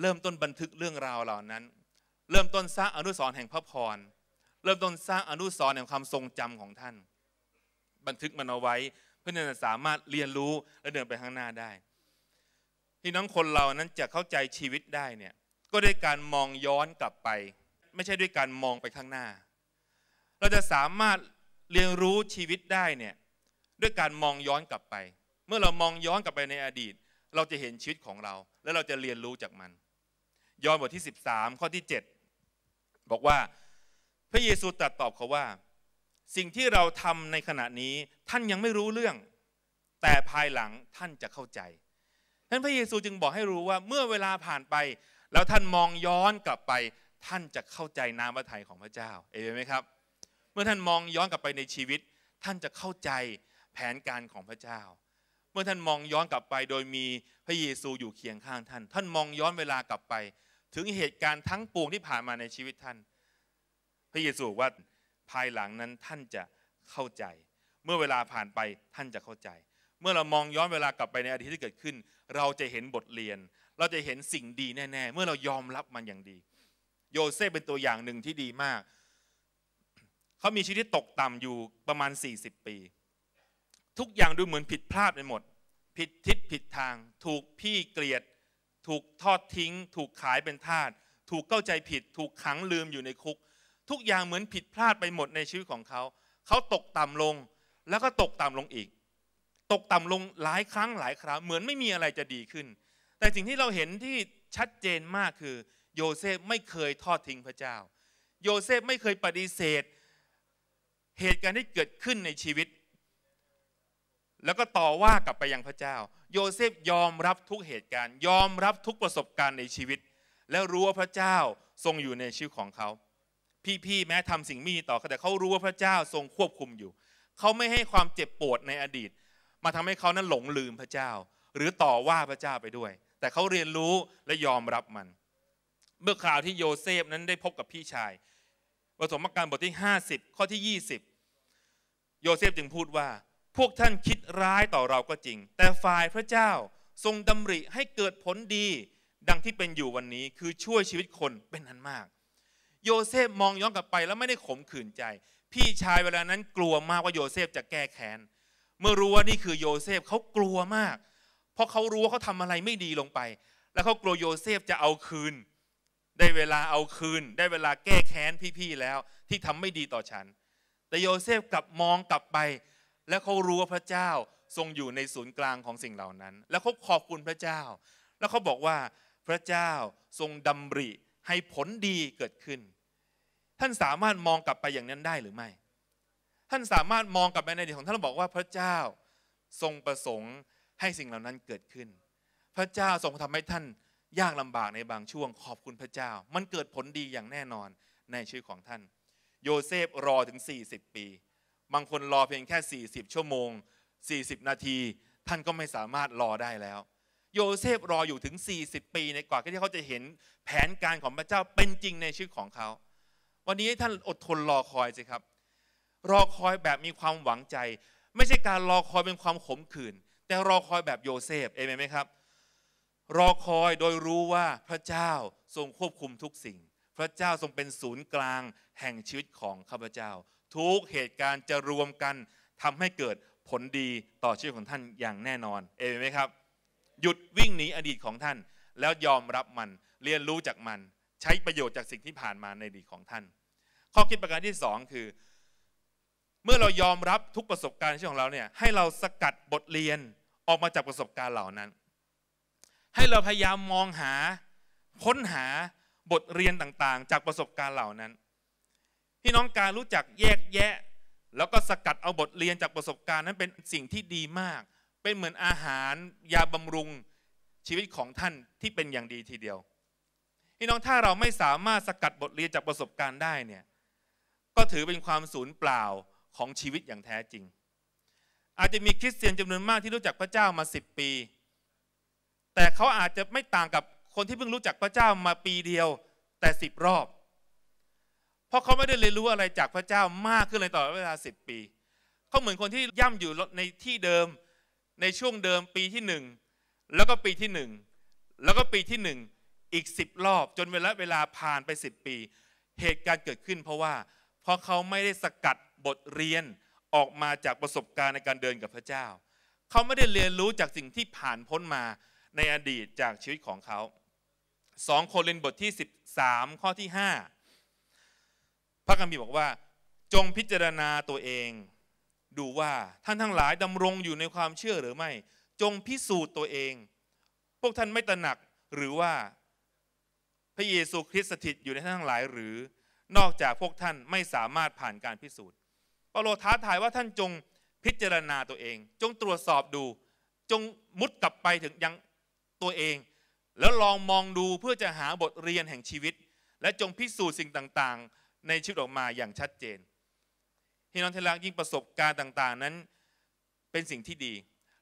เริ่มต้นบันทึกเรื่องราวเหล่านั้น เริ่มต้นสร้างอนุสรณ์แห่งพระพรเริ่มต้นสร้างอนุสรณ์แห่งความทรงจำของท่าน บันทึกมันเอาไว้ เพื่อจะสามารถเรียนรู้และเดินไปข้างหน้าได้ที่น้องคนเรานั้นจะเข้าใจชีวิตได้เนี่ยก็ด้วยการมองย้อนกลับไป ไม่ใช่ด้วยการมองไปข้างหน้าเราจะสามารถเรียนรู้ชีวิตได้เนี่ยด้วยการมองย้อนกลับไป เมื่อเรามองย้อนกลับไปในอดีต เราจะเห็นชีวิตของเรา และเราจะเรียนรู้จากมันย้อนบทที่ 13 ข้อที่ 7 บอกว่าพระเยซูตรัสตอบเขาว่าสิ่งที่เราทำในขณะนี้ท่านยังไม่รู้เรื่องแต่ภายหลังท่านจะเข้าใจนั้นพระเยซูจึงบอกให้รู้ว่าเมื่อเวลาผ่านไป แล้วท่านมองย้อนกลับไป ท่านจะเข้าใจน้ำพระทัยของพระเจ้าเอเมนไหมครับเมื่อท่านมองย้อนกลับไปในชีวิต ท่านจะเข้าใจแผนการของพระเจ้า เมื่อท่านมองย้อนกลับไปโดยมีพระเยซูอยู่เคียงข้างท่าน ท่านมองย้อนเวลากลับไป ถึงเหตุการณ์ทั้งปวงที่ผ่านมาในชีวิตท่านพระเยซูว่าภายหลังนั้นท่านจะเข้าใจ เมื่อเวลาผ่านไปท่านจะเข้าใจ เมื่อเรามองย้อนเวลากลับไปในอดีตที่เกิดขึ้น เราจะเห็นบทเรียนเราจะเห็นสิ่งดีแน่ ๆ เมื่อเรายอมรับมันอย่างดี โยเซฟเป็นตัวอย่างหนึ่งที่ดีมาก เขามีชีวิตตกต่ำอยู่ประมาณ 40 ปี ทุกอย่างดูเหมือนผิดพลาดไปหมด ผิดทิศผิดทาง ถูกพี่เกลียด ถูกทอดทิ้ง ถูกขายเป็นทาสถูกเข้าใจผิด ถูกขังลืมอยู่ในคุกทุกอย่างเหมือนผิดพลาดไปหมดในชีวิตของเขา เขาตกต่ำลง แล้วก็ตกต่ำลงอีก ตกต่ำลงหลายครั้งหลายคราวเหมือนไม่มีอะไรจะดีขึ้น แต่สิ่งที่เราเห็นที่ชัดเจนมากคือ โยเซฟไม่เคยทอดทิ้งพระเจ้า โยเซฟไม่เคยปฏิเสธ เหตุการณ์ที่เกิดขึ้นในชีวิต แล้วก็ต่อว่ากลับไปยังพระเจ้า โยเซฟยอมรับทุกเหตุการณ์ ยอมรับทุกประสบการณ์ในชีวิต และรู้ว่าพระเจ้าทรงอยู่ในชีวิตของเขาพี่ ๆ แม้ทำสิ่งมดีต่อ แต่เขารู้ว่าพระเจ้าทรงควบคุมอยู่ เขาไม่ให้ความเจ็บ ปวด ในอดีต มาทำให้เขานั้นหลงลืมพระเจ้า หรือต่อว่าพระเจ้าไปด้วย แต่เขาเรียนรู้และยอมรับมัน เมื่อข่าวที่โยเซฟนั้นได้พบกับพี่ชายปสมการบทที่ 50 ข้อที่20โยเซฟจึงพูดว่า พวกท่านคิดร้ายต่อเราก็จริง แต่ฝ่ายพระเจ้าทรงดำริให้เกิดผลดี ดังที่เป็นอยู่วันนี้คือช่วยชีวิตคนเป็นอันมากโยเซฟมองย้อนกลับไปแล้วไม่ได้ขมขื่นใจ พี่ชายเวลานั้นกลัวมากว่าโยเซฟจะแก้แค้นเมื่อรู้ว่านี่คือโยเซฟเขากลัวมาก เพราะเขารู้ว่าเขาทำอะไรไม่ดีลงไป แล้วเขากลัวโยเซฟจะเอาคืน ได้เวลาเอาคืน ได้เวลาแก้แค้นพี่ๆแล้ว ที่ทำไม่ดีต่อฉัน แต่โยเซฟกลับมองกลับไป และเขารู้ว่าพระเจ้าทรงอยู่ในศูนย์กลางของสิ่งเหล่านั้น แล้วเขาขอบคุณพระเจ้า แล้วเขาบอกว่าพระเจ้าทรงดำริให้ผลดีเกิดขึ้นท่านสามารถมองกลับไปอย่างนั้นได้หรือไม่ ท่านสามารถมองกลับไปในอดีตของท่านแลบอกว่า พระเจ้าทรงประสงค์ให้สิ่งเหล่านั้นเกิดขึ้น พระเจ้าทรงทำให้ท่านยากลำบากในบางช่วงขอบคุณพระเจ้า มันเกิดผลดีอย่างแน่นอนในชีวิตของท่าน โยเซฟรอถึง40ปี บางคนรอเพียงแค่40ชั่วโมง40นาที ท่านก็ไม่สามารถรอได้แล้ว โยเซฟรออยู่ถึง40ปีในกว่าที่เขาจะเห็น แผนการของพระเจ้าเป็นจริงในชีวิตของเขาวันนี้ท่านอดทนรอคอยสิครับ รอคอยแบบมีความหวังใจ ไม่ใช่การรอคอยเป็นความขมขื่นแต่รอคอยแบบโยเซฟเอเมนไหมครับ รอคอยโดยรู้ว่าพระเจ้าทรงควบคุมทุกสิ่ง พระเจ้าทรงเป็นศูนย์กลางแห่งชีวิตของข้าพเจ้า ทุกเหตุการณ์จะรวมกันทำให้เกิดผลดีต่อชีวิตของท่านอย่างแน่นอนเอเมนไหมครับ หยุดวิ่งหนีอดีตของท่านแล้วยอมรับมันเรียนรู้จากมันใช้ประโยชน์จาก สิ่งที่ผ่านมาในอดีตของท่าน ข้อคิดประการที่ 2 คือ เมื่อเรายอมรับทุกประสบการณ์ชีวิตของเราเนี่ยให้เราสกัดบทเรียนออกมาจากประสบการณ์เหล่านั้น ให้เราพยายามมองหา ค้นหาบทเรียนต่างๆ จากประสบการณ์เหล่านั้นพี่น้องการรู้จักแยกแยะ แล้วก็สกัดเอาบทเรียนจากประสบการณ์นั้นเป็นสิ่งที่ดีมาก เป็นเหมือนอาหาร ยาบำรุงชีวิตของท่านที่เป็นอย่างดีทีเดียวี่น้องถ้าเราไม่สามารถสกัดบทเรียนจากประสบการณ์ได้เนี่ยก็ถือเป็นความสูญเปล่าของชีวิตอย่างแท้จริง อาจจะมีคริสเตียนจำนวนมากที่รู้จักพระเจ้ามาสิบปี แต่เขาอาจจะไม่ต่างกับคนที่เพิ่งรู้จักพระเจ้ามาปีเดียวแต่สิบรอบเพราะเขาไม่ได้เรียนรู้อะไรจากพระเจ้ามากขึ้นเลยตลอดเวลาสิบปีเขาเหมือนคนที่ย่ำอยู่ในที่เดิมในช่วงเดิมปีที่หนึ่งแล้วก็ปีที่หนึ่งแล้วก็ปีที่หนึ่งอีกสิบรอบจนเวลาเวลาผ่านไปสิบปี เหตุการณ์เกิดขึ้น เพราะว่าเพราะเขาไม่ได้สกัดบทเรียนออกมาจากประสบการณ์ในการเดินกับพระเจ้า เขาไม่ได้เรียนรู้จากสิ่งที่ผ่านพ้นมาในอดีตจากชีวิตของเขาสองโครินบทที่ 13 ข้อที่ 5 พระคัมภีร์บอกว่า จงพิจารณาตัวเอง ดูว่าท่านทั้งหลายดำรงอยู่ในความเชื่อหรือไม่ จงพิสูจน์ตัวเองพวกท่านไม่ตระหนักหรือว่าพระเยซูคริสต์สถิตอยู่ในท่านทั้งหลายหรือนอกจากพวกท่านไม่สามารถผ่านการพิสูจน์เปโลท้าทายว่าท่านจงพิจารณาตัวเอง จงตรวจสอบดูจงมุดกลับไปถึงยังตัวเอง แล้วลองมองดูเพื่อจะหาบทเรียนแห่งชีวิต และจงพิสูจน์สิ่งต่าง ๆ ในชีวิตออกมาอย่างชัดเจนที่น้องเทลักยิ่งประสบการณ์ต่าง ๆ นั้นเป็นสิ่งที่ดี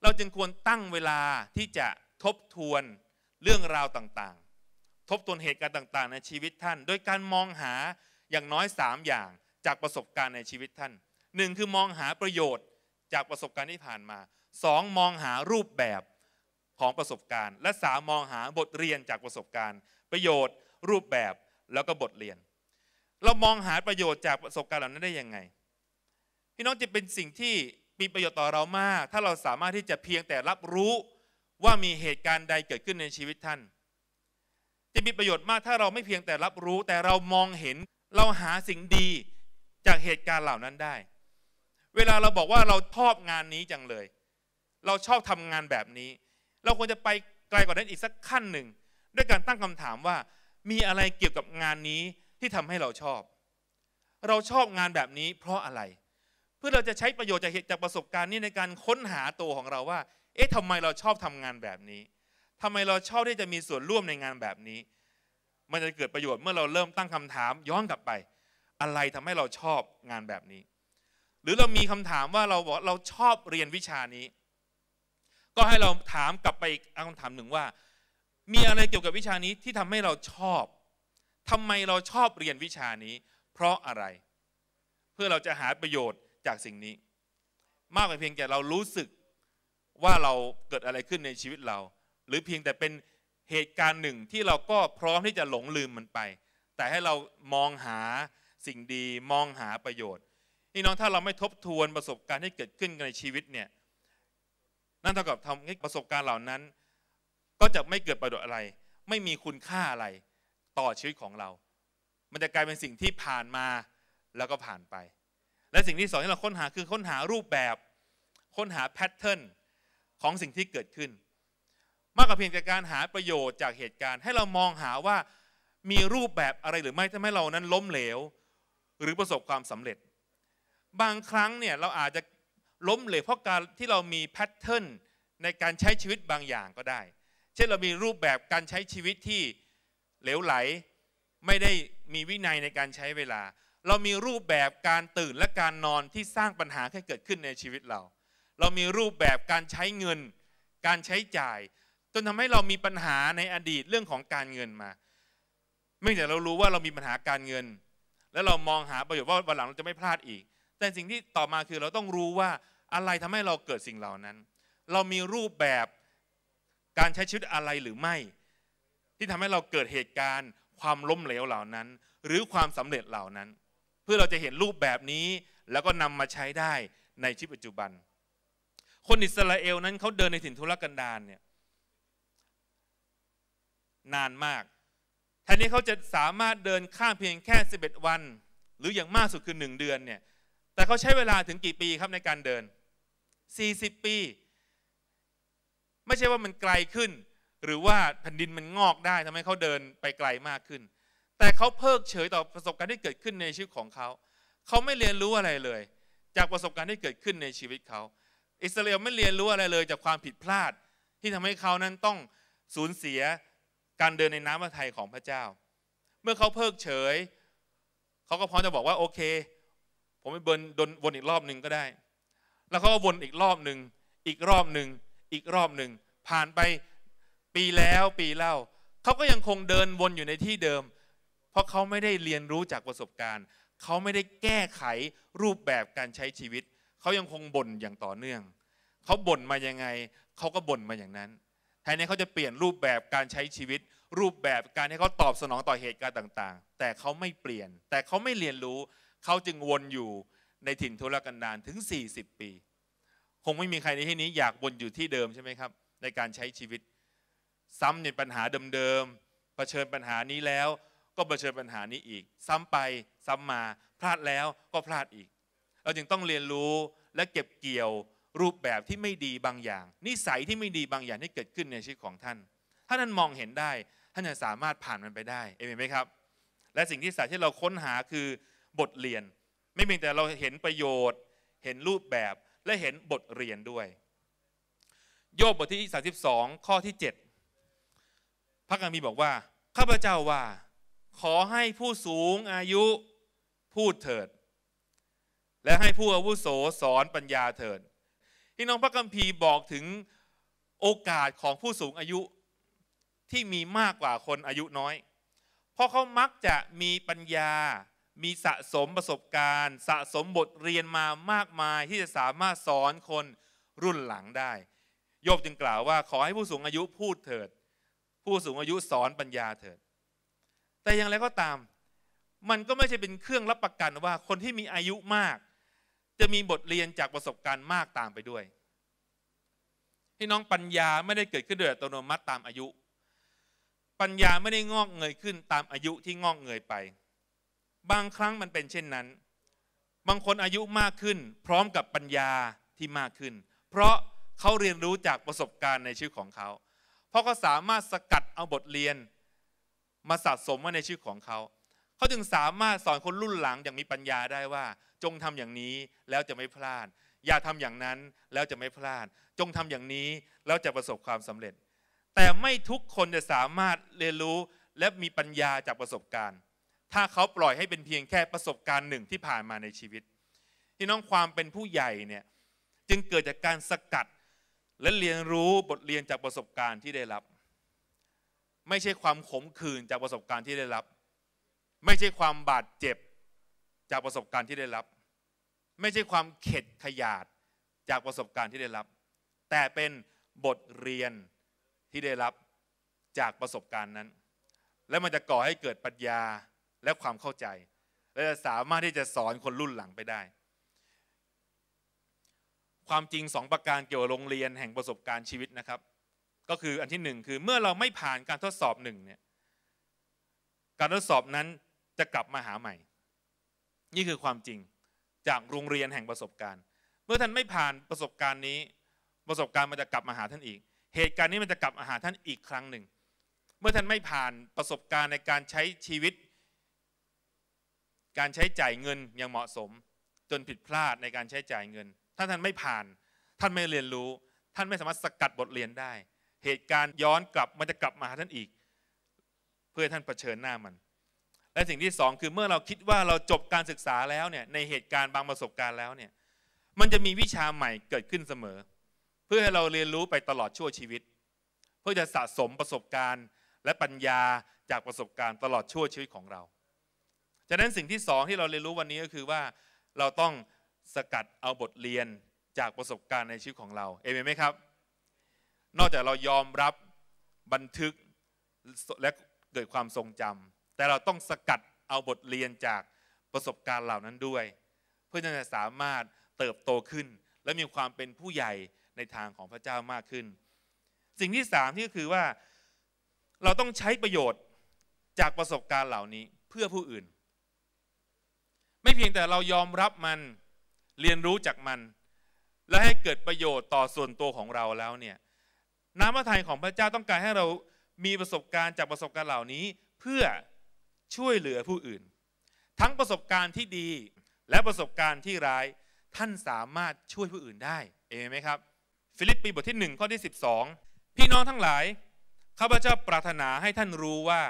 เราจึงควรตั้งเวลาที่จะทบทวนเรื่องราวต่าง ๆทบทวนเหตุการณ์ต่างๆในชีวิตท่าน โดยการมองหาอย่างน้อย 3 อย่างจากประสบการณ์ในชีวิตท่าน 1 คือมองหาประโยชน์จากประสบการณ์ที่ผ่านมา 2 มองหารูปแบบของประสบการณ์ และ 3 มองหาบทเรียนจากประสบการณ์ ประโยชน์ รูปแบบแล้วก็บทเรียน เรามองหาประโยชน์จากประสบการณ์เหล่านั้นได้ยังไง พี่น้องจะเป็นสิ่งที่มีประโยชน์ต่อเรามาก ถ้าเราสามารถที่จะเพียงแต่รับรู้ว่ามีเหตุการณ์ใดเกิดขึ้นในชีวิตท่านจะมีประโยชน์มากถ้าเราไม่เพียงแต่รับรู้แต่เรามองเห็นเราหาสิ่งดีจากเหตุการณ์เหล่านั้นได้ เวลาเราบอกว่าเราชอบงานนี้จังเลย เราชอบทำงานแบบนี้ เราควรจะไปไกลกว่านั้นอีกสักขั้นหนึ่ง ด้วยการตั้งคำถามว่ามีอะไรเกี่ยวกับงานนี้ที่ทำให้เราชอบ เราชอบงานแบบนี้เพราะอะไร เพื่อเราจะใช้ประโยชน์จากเหตุจากประสบการณ์นี้ในการค้นหาตัวของเราว่าเอ๊ะทำไมเราชอบทำงานแบบนี้ทำไมเราชอบที่จะมีส่วนร่วมในงานแบบนี้ มันจะเกิดประโยชน์เมื่อเราเริ่มตั้งคำถามย้อนกลับไปอะไรทำให้เราชอบงานแบบนี้ หรือเรามีคำถามว่าเราบอกเราชอบเรียนวิชานี้ ก็ให้เราถามกลับไปอีกคำถามหนึ่งว่า มีอะไรเกี่ยวกับวิชานี้ที่ทำให้เราชอบ ทำไมเราชอบเรียนวิชานี้เพราะอะไร เพื่อเราจะหาประโยชน์จากสิ่งนี้ มากกว่าเพียงแต่เรารู้สึกว่าเราเกิดอะไรขึ้นในชีวิตเรารือเพียงแต่เป็นเหตุการณ์หนึ่งที่เราก็พร้อมที่จะหลงลืมมันไป แต่ให้เรามองหาสิ่งดีมองหาประโยชน์นี่น้องถ้าเราไม่ทบทวนประสบการณ์ที่เกิดขึ้นในชีวิตเนี่ยนั่นเท่ากับทำให้ประสบการณ์เหล่านั้น ก็จะไม่เกิดประโยชน์อะไร ไม่มีคุณค่าอะไรต่อชีวิตของเรา มันจะกลายเป็นสิ่งที่ผ่านมาแล้วก็ผ่านไป และสิ่งที่สองที่เราค้นหาคือค้นหารูปแบบ ค้นหาแพทเทิร์นของสิ่งที่เกิดขึ้นมากกว่าเพียงแต่การหาประโยชน์จากเหตุการณ์ ให้เรามองหาว่ามีรูปแบบอะไรหรือไม่ทำให้เรานั้น ล้มเหลวหรือประสบความสำเร็จ บางครั้งเนี่ยเราอาจจะล้มเหลว เพราะการที่เรามีแพทเทิร์นในการใช้ชีวิตบางอย่างก็ได้ เช่นเรามีรูปแบบการใช้ชีวิตที่เหลวไหล ไม่ได้มีวินัยในการใช้เวลา เรามีรูปแบบการตื่นและการนอนที่สร้างปัญหาให้เกิดขึ้นในชีวิตเรา เรามีรูปแบบการใช้เงิน การใช้จ่ายจนทำให้เรามีปัญหาในอดีตเรื่องของการเงินมาเมื่อจา่เรารู้ว่าเรามีปัญหาการเงิน แล้วเรามองหาประโยชน์ว่าวันหลังเราจะไม่พลาดอีก แต่สิ่งที่ต่อมาคือเราต้องรู้ว่าอะไรทำให้เราเกิดสิ่งเหล่านั้น เรามีรูปแบบการใช้ชีวิตอะไรหรือไม่ ที่ทำให้เราเกิดเหตุการณ์ ความล้มเหลวเหล่านั้น หรือความสำเร็จเหล่านั้น เพื่อเราจะเห็นรูปแบบนี้แล้วก็นำมาใช้ได้ในชีวิตปัจจุบัน คนอิสราเอลนั้นเขาเดินในถิ่นทุรกันดารเนี่ยนานมาก แทนนี้เขาจะสามารถเดินข้ามเพียงแค่ 11 วัน หรืออย่างมากสุดคือ1เดือนเนี่ย แต่เขาใช้เวลาถึงกี่ปีครับในการเดิน 40 ปี ไม่ใช่ว่ามันไกลขึ้น หรือว่าแผ่นดินมันงอกได้ทำให้เขาเดินไปไกลมากขึ้น แต่เขาเพิกเฉยต่อประสบการณ์ที่เกิดขึ้นในชีวิตของเขา เขาไม่เรียนรู้อะไรเลย จากประสบการณ์ที่เกิดขึ้นในชีวิตเขา อิสราเอลไม่เรียนรู้อะไรเลย จากความผิดพลาดที่ทำให้เขานั้นต้องสูญเสียการเดินในน้ำพระทัยของพระเจ้า เมื่อเขาเพิกเฉยเขาก็พร้อมจะบอกว่าโอเค ผมไปเบินดนวนอีกรอบหนึ่งก็ได้ แล้วเขาก็วนอีกรอบหนึ่งอีกรอบหนึ่งอีกรอบหนึ่งผ่านไปปีแล้วปีเล่าเขาก็ยังคงเดินวนอยู่ในที่เดิม เพราะเขาไม่ได้เรียนรู้จากประสบการณ์ เขาไม่ได้แก้ไขรูปแบบการใช้ชีวิต เขายังคงบ่นอย่างต่อเนื่อง เขาบ่นมายังไงเขาก็บ่นมาอย่างนั้นทนที่เขาจะเปลี่ยนรูปแบบการใช้ชีวิต รูปแบบการให้เขาตอบสนองต่อเหตุการณ์ต่างๆ แต่เขาไม่เปลี่ยน แต่เขาไม่เรียนรู้เขาจึงวนอยู่ในถิ่นทุรกันดารถึง 40 ปี คงไม่มีใครในที่นี้อยากวนอยู่ที่เดิมใช่ไหมครับในการใช้ชีวิต ซ้ำในปัญหาเดิมๆเผชิญปัญหานี้แล้ว ก็เผชิญปัญหานี้อีก ซ้ำไปซ้ำมาพลาดแล้วก็พลาดอีกเราจึงต้องเรียนรู้และเก็บเกี่ยวรูปแบบที่ไม่ดีบางอย่าง นิสัยที่ไม่ดีบางอย่างที่เกิดขึ้นในชีวิตของท่าน ถ้าท่านมองเห็นได้ ท่านจะสามารถผ่านมันไปได้เอเมนไหมครับและสิ่งที่สาที่เราค้นหาคือบทเรียน ไม่เพียงแต่เราเห็นประโยชน์ เห็นรูปแบบและเห็นบทเรียนด้วยโยบบทที่32ข้อที่7พระกัมีบอกว่าข้าพเจ้าว่า ขอให้ผู้สูงอายุพูดเถิด และให้ผู้อาวุโสสอนปัญญาเถิดพี่น้องพระคัมภีร์บอกถึงโอกาสของผู้สูงอายุที่มีมากกว่าคนอายุน้อย เพราะเขามักจะมีปัญญา มีสะสมประสบการณ์ สะสมบทเรียนมามากมายที่จะสามารถสอนคนรุ่นหลังได้ โยบจึงกล่าวว่าขอให้ผู้สูงอายุพูดเถิด ผู้สูงอายุสอนปัญญาเถิด แต่อย่างไรก็ตาม มันก็ไม่ใช่เป็นเครื่องรับประกันว่าคนที่มีอายุมากจะมีบทเรียนจากประสบการณ์มากตามไปด้วยพี่น้องปัญญาไม่ได้เกิดขึ้นโดยอัตโนมัติตามอายุ ปัญญาไม่ได้งอกเงยขึ้นตามอายุที่งอกเงยไป บางครั้งมันเป็นเช่นนั้น บางคนอายุมากขึ้นพร้อมกับปัญญาที่มากขึ้น เพราะเขาเรียนรู้จากประสบการณ์ในชีวิตของเขา เพราะเขาสามารถสกัดเอาบทเรียนมาสะสมไว้ในชีวิตของเขาเขาถึงสามารถสอนคนรุ่นหลังอย่างมีปัญญาได้ว่า จงทำอย่างนี้แล้วจะไม่พลาดอย่าทำอย่างนั้นแล้วจะไม่พลาดจงทำอย่างนี้แล้วจะประสบความสำเร็จ แต่ไม่ทุกคนจะสามารถเรียนรู้และมีปัญญาจากประสบการณ์ ถ้าเขาปล่อยให้เป็นเพียงแค่ประสบการณ์หนึ่งที่ผ่านมาในชีวิตที่น้องความเป็นผู้ใหญ่เนี่ยจึงเกิดจากการสกัดและเรียนรู้บทเรียนจากประสบการณ์ที่ได้รับ ไม่ใช่ความขมขื่นจากประสบการณ์ที่ได้รับไม่ใช่ความบาดเจ็บจากประสบการณ์ที่ได้รับ ไม่ใช่ความเข็ดขยาดจากประสบการณ์ที่ได้รับ แต่เป็นบทเรียนที่ได้รับจากประสบการณ์นั้น และมันจะก่อให้เกิดปัญญาและความเข้าใจ และจะสามารถที่จะสอนคนรุ่นหลังไปได้ ความจริงสองประการเกี่ยวกับโรงเรียนแห่งประสบการณ์ชีวิตนะครับ ก็คืออันที่หนึ่งคือเมื่อเราไม่ผ่านการทดสอบหนึ่งเนี่ยการทดสอบนั้นจะกลับมาหาใหม่ นี่คือความจริงจากโรงเรียนแห่งประสบการณ์ เมื่อท่านไม่ผ่านประสบการณ์นี้ ประสบการณ์มันจะกลับมาหาท่านอีก เหตุการณ์นี้มันจะกลับมาหาท่านอีกครั้งหนึ่ง เมื่อท่านไม่ผ่านประสบการณ์ในการใช้ชีวิต การใช้จ่ายเงินอย่างเหมาะสม จนผิดพลาดในการใช้จ่ายเงินถ้าท่านไม่ผ่าน ท่านไม่เรียนรู้ ท่านไม่สามารถสกัดบทเรียนได้ เหตุการณ์ย้อนกลับมันจะกลับมาหาท่านอีก เพื่อท่านเผชิญหน้ามันและสิ่งที่2คือเมื่อเราคิดว่าเราจบการศึกษาแล้วเนี่ยในเหตุการณ์บางประสบการณ์แล้วเนี่ยมันจะมีวิชาใหม่เกิดขึ้นเสมอ เพื่อให้เราเรียนรู้ไปตลอดชั่วชีวิต เพื่อจะสะสมประสบการณ์ และปัญญาจากประสบการณ์ตลอดชั่วชีวิตของเรา ฉะนั้นสิ่งที่สองที่เราเรียนรู้วันนี้ก็คือว่าเราต้องสกัดเอาบทเรียนจากประสบการณ์ในชีวิตของเราเอเมนไหมครับ นอกจากเรายอมรับบันทึกและเกิดความทรงจำแต่เราต้องสกัดเอาบทเรียนจากประสบการณ์เหล่านั้นด้วย เพื่อจะสามารถเติบโตขึ้น และมีความเป็นผู้ใหญ่ในทางของพระเจ้ามากขึ้น สิ่งที่สามที่ก็คือว่าเราต้องใช้ประโยชน์จากประสบการณ์เหล่านี้เพื่อผู้อื่น ไม่เพียงแต่เรายอมรับมันเรียนรู้จากมัน และให้เกิดประโยชน์ต่อส่วนตัวของเราแล้วเนี่ยน้ำพระทัยของพระเจ้าต้องการให้เรามีประสบการณ์จากประสบการณ์เหล่านี้เพื่อช่วยเหลือผู้อื่น ทั้งประสบการณ์ที่ดีและประสบการณ์ที่ร้ายท่านสามารถช่วยผู้อื่นได้เองไหมครับ ฟิลิปปีบทที่ 1 ข้อที่ 12 พี่น้องทั้งหลายข้าพเจ้าปรารถนาให้ท่านรู้ว่า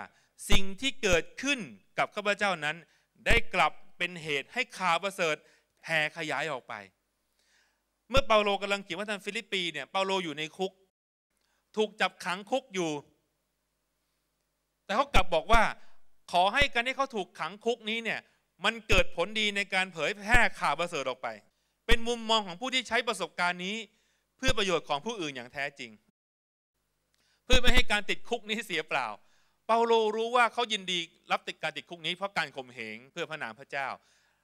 สิ่งที่เกิดขึ้นกับข้าพเจ้านั้น ได้กลับเป็นเหตุให้ข่าวประเสริฐแผ่ขยายออกไป เมื่อเปาโลกำลังเขียนว่าท่านฟิลิปปีเนี่ยเปาโลอยู่ในคุก ถูกจับขังคุกอยู่ แต่เขากลับบอกว่าขอให้การที่เขาถูกขังคุกนี้เนี่ยมันเกิดผลดีในการเผยแพร่ข่าวประเสริฐออกไป เป็นมุมมองของผู้ที่ใช้ประสบการณ์นี้เพื่อประโยชน์ของผู้อื่นอย่างแท้จริง เพื่อไม่ให้การติดคุกนี้เสียเปล่า เปาโลรู้ว่าเขายินดีรับติดการติดคุกนี้ เพราะการข่มเหงเพื่อพระนามพระเจ้า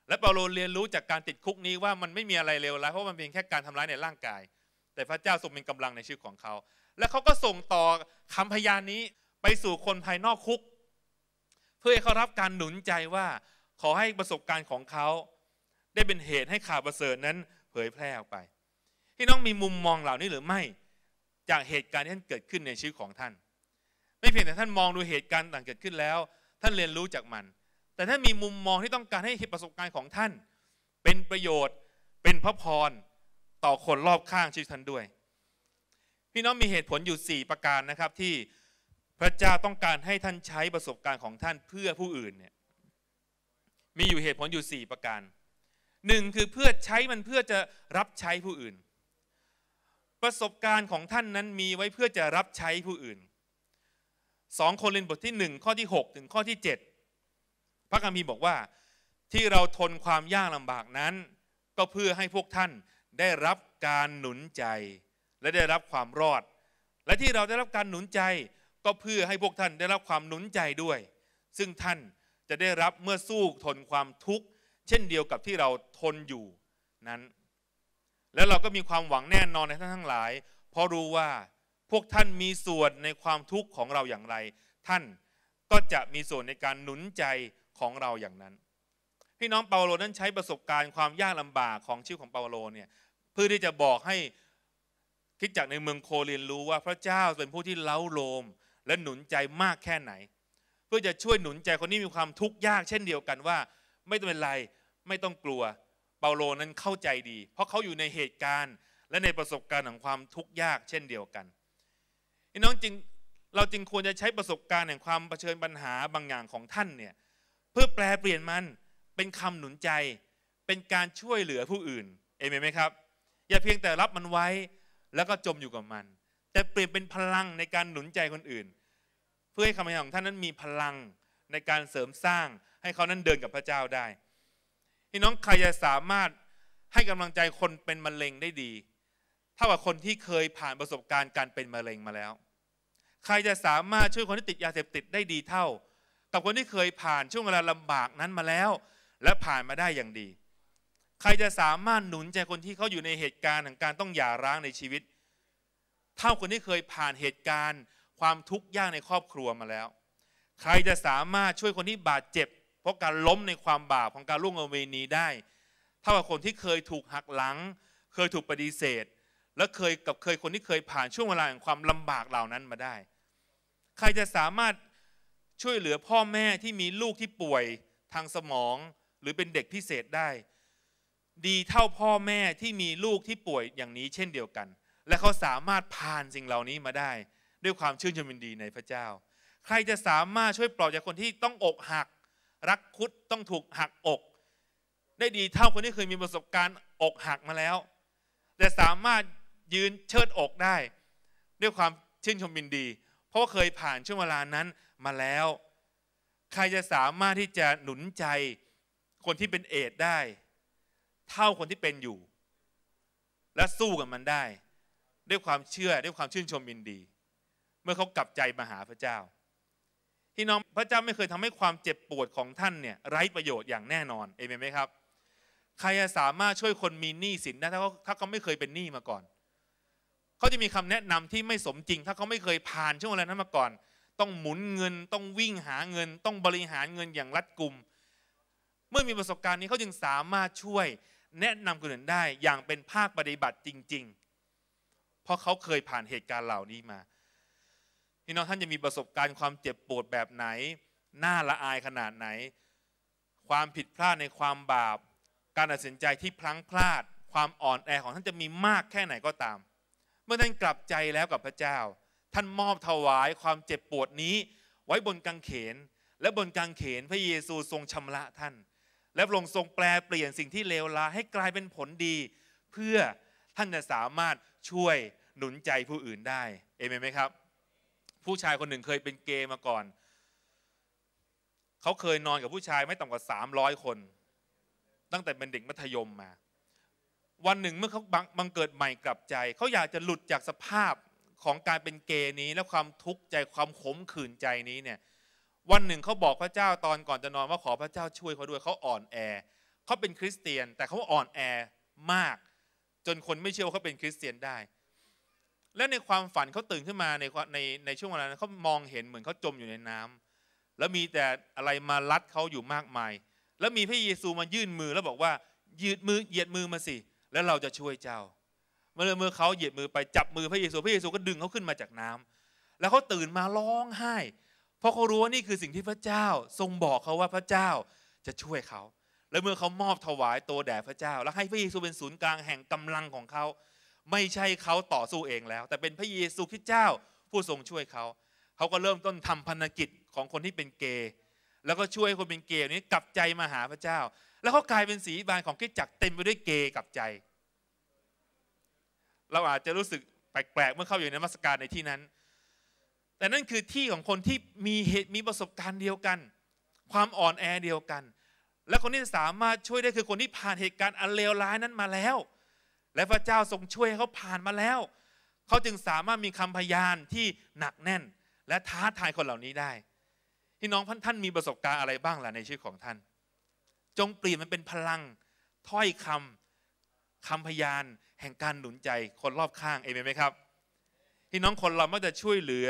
และเปาโลเรียนรู้จากการติดคุกนี้ว่ามันไม่มีอะไรเลวร้ายเพราะมันเป็นแค่การทำร้ายในร่างกาย แต่พระเจ้าทรงเป็นกำลังในชีวิตของเขาและเขาก็ส่งต่อคำพยานนี้ไปสู่คนภายนอกคุกเพื่อให้เขารับการหนุนใจว่าขอให้ประสบการณ์ของเขาได้เป็นเหตุให้ข่าวประเสริฐนั้นเผยแพร่ออกไปพี่น้องมีมุมมองเหล่านี้หรือไม่จากเหตุการณ์ที่ท่านเกิดขึ้นในชีวิตของท่าน ไม่เพียงแต่ท่านมองดูเหตุการณ์ต่างเกิดขึ้นแล้วท่านเรียนรู้จากมัน แต่ท่านมีมุมมองที่ต้องการให้ประสบการณ์ของท่าน เป็นประโยชน์เป็นพระพรต่อคนรอบข้างชีวิตท่านด้วย พี่น้องมีเหตุผลอยู่ 4 ประการนะครับที่พระเจ้าต้องการให้ท่านใช้ประสบการณ์ของท่านเพื่อผู้อื่นเนี่ยมีอยู่เหตุผลอยู่ 4 ประการหนึ่งคือเพื่อใช้มันเพื่อจะรับใช้ผู้อื่น ประสบการณ์ของท่านนั้นมีไว้เพื่อจะรับใช้ผู้อื่นสองโครินบทที่ 1 ข้อที่ 6 ถึงข้อที่ 7 พระคัมภีร์บอกว่าที่เราทนความยากลำบากนั้น ก็เพื่อให้พวกท่านได้รับการหนุนใจ และได้รับความรอด และที่เราได้รับการหนุนใจ็เพื่อให้พวกท่านได้รับความหนุนใจด้วย ซึ่งท่านจะได้รับเมื่อสู้ทนความทุกข์ เช่นเดียวกับที่เราทนอยู่นั้น แล้วเราก็มีความหวังแน่นอนในท่านทั้งหลาย เพราะรู้ว่าพวกท่านมีส่วนในความทุกข์ของเราอย่างไร ท่านก็จะมีส่วนในการหนุนใจของเราอย่างนั้น พี่น้องเปาโลนั้นใช้ประสบการณ์ความยากลำบากของชีวิตของเปาโลเนี่ยเพื่อที่จะบอกให้คิดจากในเมืองโคลินรู้ว่าพระเจ้าเป็นผู้ที่เล้าโลมและหนุนใจมากแค่ไหน เพื่อจะช่วยหนุนใจคนที่มีความทุกข์ยาก เช่นเดียวกันว่า ไม่ต้องเป็นไรไม่ต้องกลัวเปาโลนั้นเข้าใจดี เพราะเขาอยู่ในเหตุการณ์ และในประสบการณ์ของความทุกข์ยากเช่นเดียวกันพี่น้องจริงเราจรึงควรจะใช้ประสบการณ์แห่งความเผชิญปัญหาบางอย่างของท่านเนี่ยเพื่อแปลเปลี่ยนมันเป็นคำหนุนใจ เป็นการช่วยเหลือผู้อื่นเอเมนไหมครับ อย่าเพียงแต่รับมันไว้แล้วก็จมอยู่กับมัน แต่เปลี่ยนเป็นพลังในการหนุนใจคนอื่นพื่อให้คำพยากรณ์ของท่านนั้นมีพลังในการเสริมสร้างให้เขานั้นเดินกับพระเจ้าได้พี่น้องใครจะสามารถให้กำลังใจคนเป็นมะเร็งได้ดี เท่ากับคนที่เคยผ่านประสบการณ์การเป็นมะเร็งมาแล้ว ใครจะสามารถช่วยคนที่ติดยาเสพติดได้ดีเท่ากับคนที่เคยผ่านช่วงเวลาลำบากนั้นมาแล้วและผ่านมาได้อย่างดี ใครจะสามารถหนุนใจคนที่เขาอยู่ในเหตุการณ์ของการต้องหย่าร้างในชีวิต เท่าคนที่เคยผ่านเหตุการณ์ความทุกข์ยากในครอบครัวมาแล้ว ใครจะสามารถช่วยคนที่บาดเจ็บ เพราะการล้มในความบาปของการล่วงเวณีได้ เท่ากับคนที่เคยถูกหักหลัง เคยถูกปฏิเสธ และเคยกับเคยคนที่เคยผ่านช่วงเวลาแห่งความลำบากเหล่านั้นมาได้ ใครจะสามารถช่วยเหลือพ่อแม่ที่มีลูกที่ป่วยทางสมองหรือเป็นเด็กพิเศษได้ ดีเท่าพ่อแม่ที่มีลูกที่ป่วยอย่างนี้เช่นเดียวกัน และเขาสามารถผ่านสิ่งเหล่านี้มาได้ด้วยความชื่นชมยินดีในพระเจ้า ใครจะสามารถช่วยปลอบใจคนที่ต้องอกหัก รักคุดต้องถูกหักอกได้ดีเท่าคนที่เคยมีประสบการณ์อกหักมาแล้วแต่สามารถยืนเชิดอกได้ด้วยความชื่นชมยินดี เพราะเคยผ่านช่วงเวลานั้นมาแล้ว ใครจะสามารถที่จะหนุนใจคนที่เป็นเอดได้ เท่าคนที่เป็นอยู่ และสู้กับมันได้ ด้วยความเชื่อด้วยความชื่นชมยินดีมื่อเขากลับใจมาหาพระเจ้าพี่น้องพระเจ้าไม่เคยทำให้ความเจ็บปวดของท่านเนี่ยไร้ประโยชน์อย่างแน่นอนเอเมนไหมครับ ใครจะสามารถช่วยคนมีหนี้สินได้ถ้าเขาถ้าเขาไม่เคยเป็นหนี้มาก่อน เขาจะมีคำแนะนำที่ไม่สมจริง ถ้าเขาไม่เคยผ่านช่วงเวลานั้นมาก่อน ต้องหมุนเงินต้องวิ่งหาเงิน ต้องบริหารเงินอย่างรัดกุม เมื่อมีประสบการณ์นี้เขาจึงสามารถช่วยแนะนำคนอื่นได้อย่างเป็นภาคปฏิบัติจริง ๆ เพราะเขาเคยผ่านเหตุการณ์เหล่านี้มาพี่น้องท่านจะมีประสบการณ์ความเจ็บปวดแบบไหน หน่าละอายขนาดไหน ความผิดพลาดในความบาป การตัดสินใจที่พลั้งพลาด ความอ่อนแอของท่านจะมีมากแค่ไหนก็ตาม เมื่อท่านกลับใจแล้วกับพระเจ้า ท่านมอบถวายความเจ็บปวดนี้ ไว้บนกางเขน และบนกางเขนพระเยซูทรงชำระท่าน และลงทรงแปลเปลี่ยนสิ่งที่เลวร้ายให้กลายเป็นผลดี เพื่อท่านจะสามารถช่วยหนุนใจผู้อื่นได้เอเมนไหมครับผู้ชายคนหนึ่งเคยเป็นเกย์มาก่อน เขาเคยนอนกับผู้ชายไม่ต่ำกว่าสามร้อยคน ตั้งแต่เป็นเด็กมัธยมมา วันหนึ่งเมื่อเขาบังเกิดใหม่กลับใจ เขาอยากจะหลุดจากสภาพของการเป็นเกย์นี้และความทุกข์ใจความขมขื่นใจนี้เนี่ยวันหนึ่งเขาบอกพระเจ้าตอนก่อนจะนอนว่าขอพระเจ้าช่วยเขาด้วยเขาอ่อนแอ เขาเป็นคริสเตียน แต่เขาอ่อนแอมาก จนคนไม่เชื่อว่าเขาเป็นคริสเตียนได้และในความฝันเขาตื่นขึ้นมาในในในช่วงเวลานั้นเขามองเห็นเหมือนเขาจมอยู่ในน้ำ แล้วมีแต่อะไรมาลัดเขาอยู่มากมาย แล้วมีพระเยซูมายื่นมือแล้วบอกว่ายืดมือเหยียดมือมาสิแล้วเราจะช่วยเจ้า เมื่อเมื่อเขาเหยียดมือไปจับมือพระเยซู พระเยซูก็ดึงเขาขึ้นมาจากน้ำ แล้วเขาตื่นมาร้องไห้เพราะเขารู้ว่านี่คือสิ่งที่พระเจ้าทรงบอกเขาว่าพระเจ้าจะช่วยเขาและเมื่อเขามอบถวายตัวแด่พระเจ้า และให้พระเยซูเป็นศูนย์กลางแห่งกำลังของเขาไม่ใช่เขาต่อสู้เองแล้ว แต่เป็นพระเยซูคริสต์เจ้า ผู้ทรงช่วยเขาเขาก็เริ่มต้นทำพันธกิจของคนที่เป็นเกย์แล้วก็ช่วยคนเป็นเกย์นี้กลับใจมาหาพระเจ้า แล้วเขากลายเป็นสีบานของคริสตจักรเต็มไปด้วยเกย์กลับใจ เราอาจจะรู้สึกแปลกๆ เมื่อเข้าอยู่ในมัสการในที่นั้น แต่นั่นคือที่ของคนที่มีเหตุมีประสบการณ์เดียวกัน ความอ่อนแอเดียวกัน และคนที่สามารถช่วยได้คือคนที่ผ่านเหตุการณ์อันเลวร้ายนั้นมาแล้วและพระเจ้าทรงช่วยเขาผ่านมาแล้วเขาจึงสามารถมีคำพยานที่หนักแน่นและท้าทายคนเหล่านี้ได้ที่น้องท่านมีประสบการณ์อะไรบ้างล่ะในชีวิตของท่าน จงเปลี่ยนมันเป็นพลัง ถ้อยคำคำพยาน แห่งการหนุนใจคนรอบข้างเองไหมครับพี่น้องคนเรามักจะช่วยเหลือ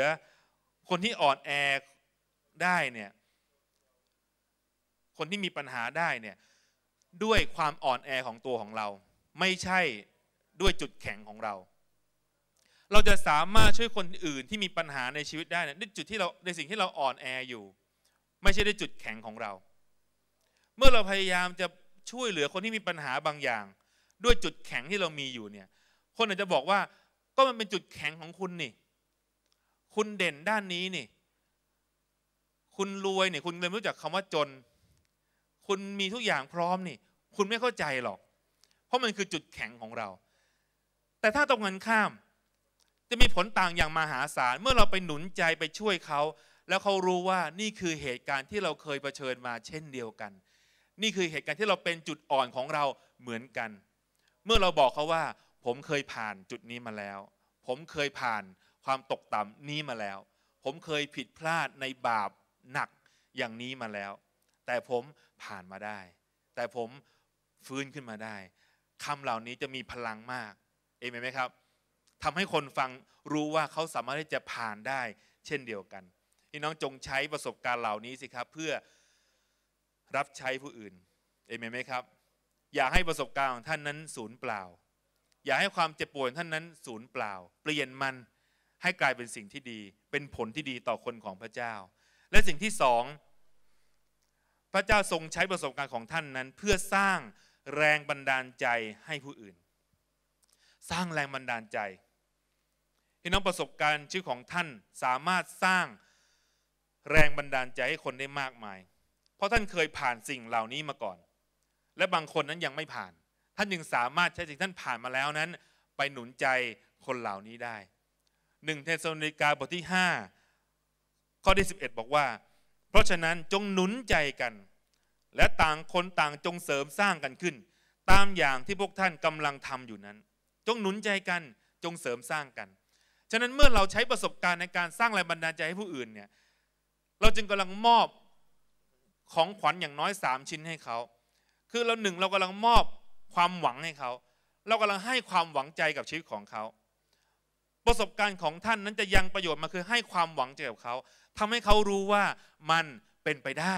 คนที่อ่อนแอได้เนี่ย คนที่มีปัญหาได้เนี่ย ด้วยความอ่อนแอของตัวของเราไม่ใช่ด้วยจุดแข็งของเรา เราจะสามารถช่วยคนอื่นที่มีปัญหาในชีวิตได้เนจุดที่เราในสิ่งที่เราอ่อนแออยู่ ไม่ใช่ด้วยจุดแข็งของเรา เมื่อเราพยายามจะช่วยเหลือคนที่มีปัญหาบางอย่าง ด้วยจุดแข็งที่เรามีอยู่เนี่ย คนอาจจะบอกว่า ก็มันเป็นจุดแข็งของคุณนี่คุณเด่นด้านนี้นี่ คุณรวยนี่คุณเรียนรู้จักคำว่าจน คุณมีทุกอย่างพร้อมนี่คุณไม่เข้าใจหรอกเพราะมันคือจุดแข็งของเรา แต่ถ้าตรงกันข้าม จะมีผลต่างอย่างมหาศาล เมื่อเราไปหนุนใจไปช่วยเขาแล้วเขารู้ว่านี่คือเหตุการณ์ที่เราเคยเผชิญมาเช่นเดียวกัน นี่คือเหตุการณ์ที่เราเป็นจุดอ่อนของเราเหมือนกัน เมื่อเราบอกเขาว่า ผมเคยผ่านจุดนี้มาแล้ว ผมเคยผ่านความตกต่ำนี้มาแล้ว ผมเคยผิดพลาดในบาปหนักอย่างนี้มาแล้ว แต่ผมผ่านมาได้ แต่ผมฟื้นขึ้นมาได้คำเหล่านี้จะมีพลังมาก เอเมนไหมครับทำให้คนฟังรู้ว่าเขาสามารถที่จะผ่านได้ เช่นเดียวกันพี่น้องจงใช้ประสบการณ์เหล่านี้สิครับเพื่อรับใช้ผู้อื่น เอเมนไหมครับ อย่าให้ประสบการณ์ของท่านนั้นสูญเปล่า อย่าให้ความเจ็บปวดท่านนั้นสูญเปล่า เปลี่ยนมันให้กลายเป็นสิ่งที่ดี เป็นผลที่ดีต่อคนของพระเจ้า และสิ่งที่สองพระเจ้าทรงใช้ประสบการณ์ของท่านนั้นเพื่อสร้างแรงบันดาลใจให้ผู้อื่น สร้างแรงบันดาลใจ พี่น้องประสบการณ์ชื่อของท่านสามารถสร้างแรงบันดาลใจให้คนได้มากมาย เพราะท่านเคยผ่านสิ่งเหล่านี้มาก่อน และบางคนนั้นยังไม่ผ่าน ท่านจึงสามารถใช้สิ่งท่านผ่านมาแล้วนั้น ไปหนุนใจคนเหล่านี้ได้หนึ่งเทสโลนิกาบทที่5 ข้อที่11 บอกว่า เพราะฉะนั้นจงหนุนใจกันและต่างคน ต่างจงเสริมสร้างกันขึ้น ตามอย่างที่พวกท่านกำลังทำอยู่นั้น จงหนุนใจกันจงเสริมสร้างกัน ฉะนั้นเมื่อเราใช้ประสบการณ์ในการสร้างแรงบันดาลใจให้ผู้อื่นเนี่ยเราจึงกำลังมอบของขวัญอย่างน้อย 3 ชิ้นให้เขาคือเราหนึ่งเรากำลังมอบความหวังให้เขา เรากำลังให้ความหวังใจกับชีวิตของเขา ประสบการณ์ของท่านนั้นจะยังประโยชน์มาคือให้ความหวังใจกับเขา ทำให้เขารู้ว่ามันเป็นไปได้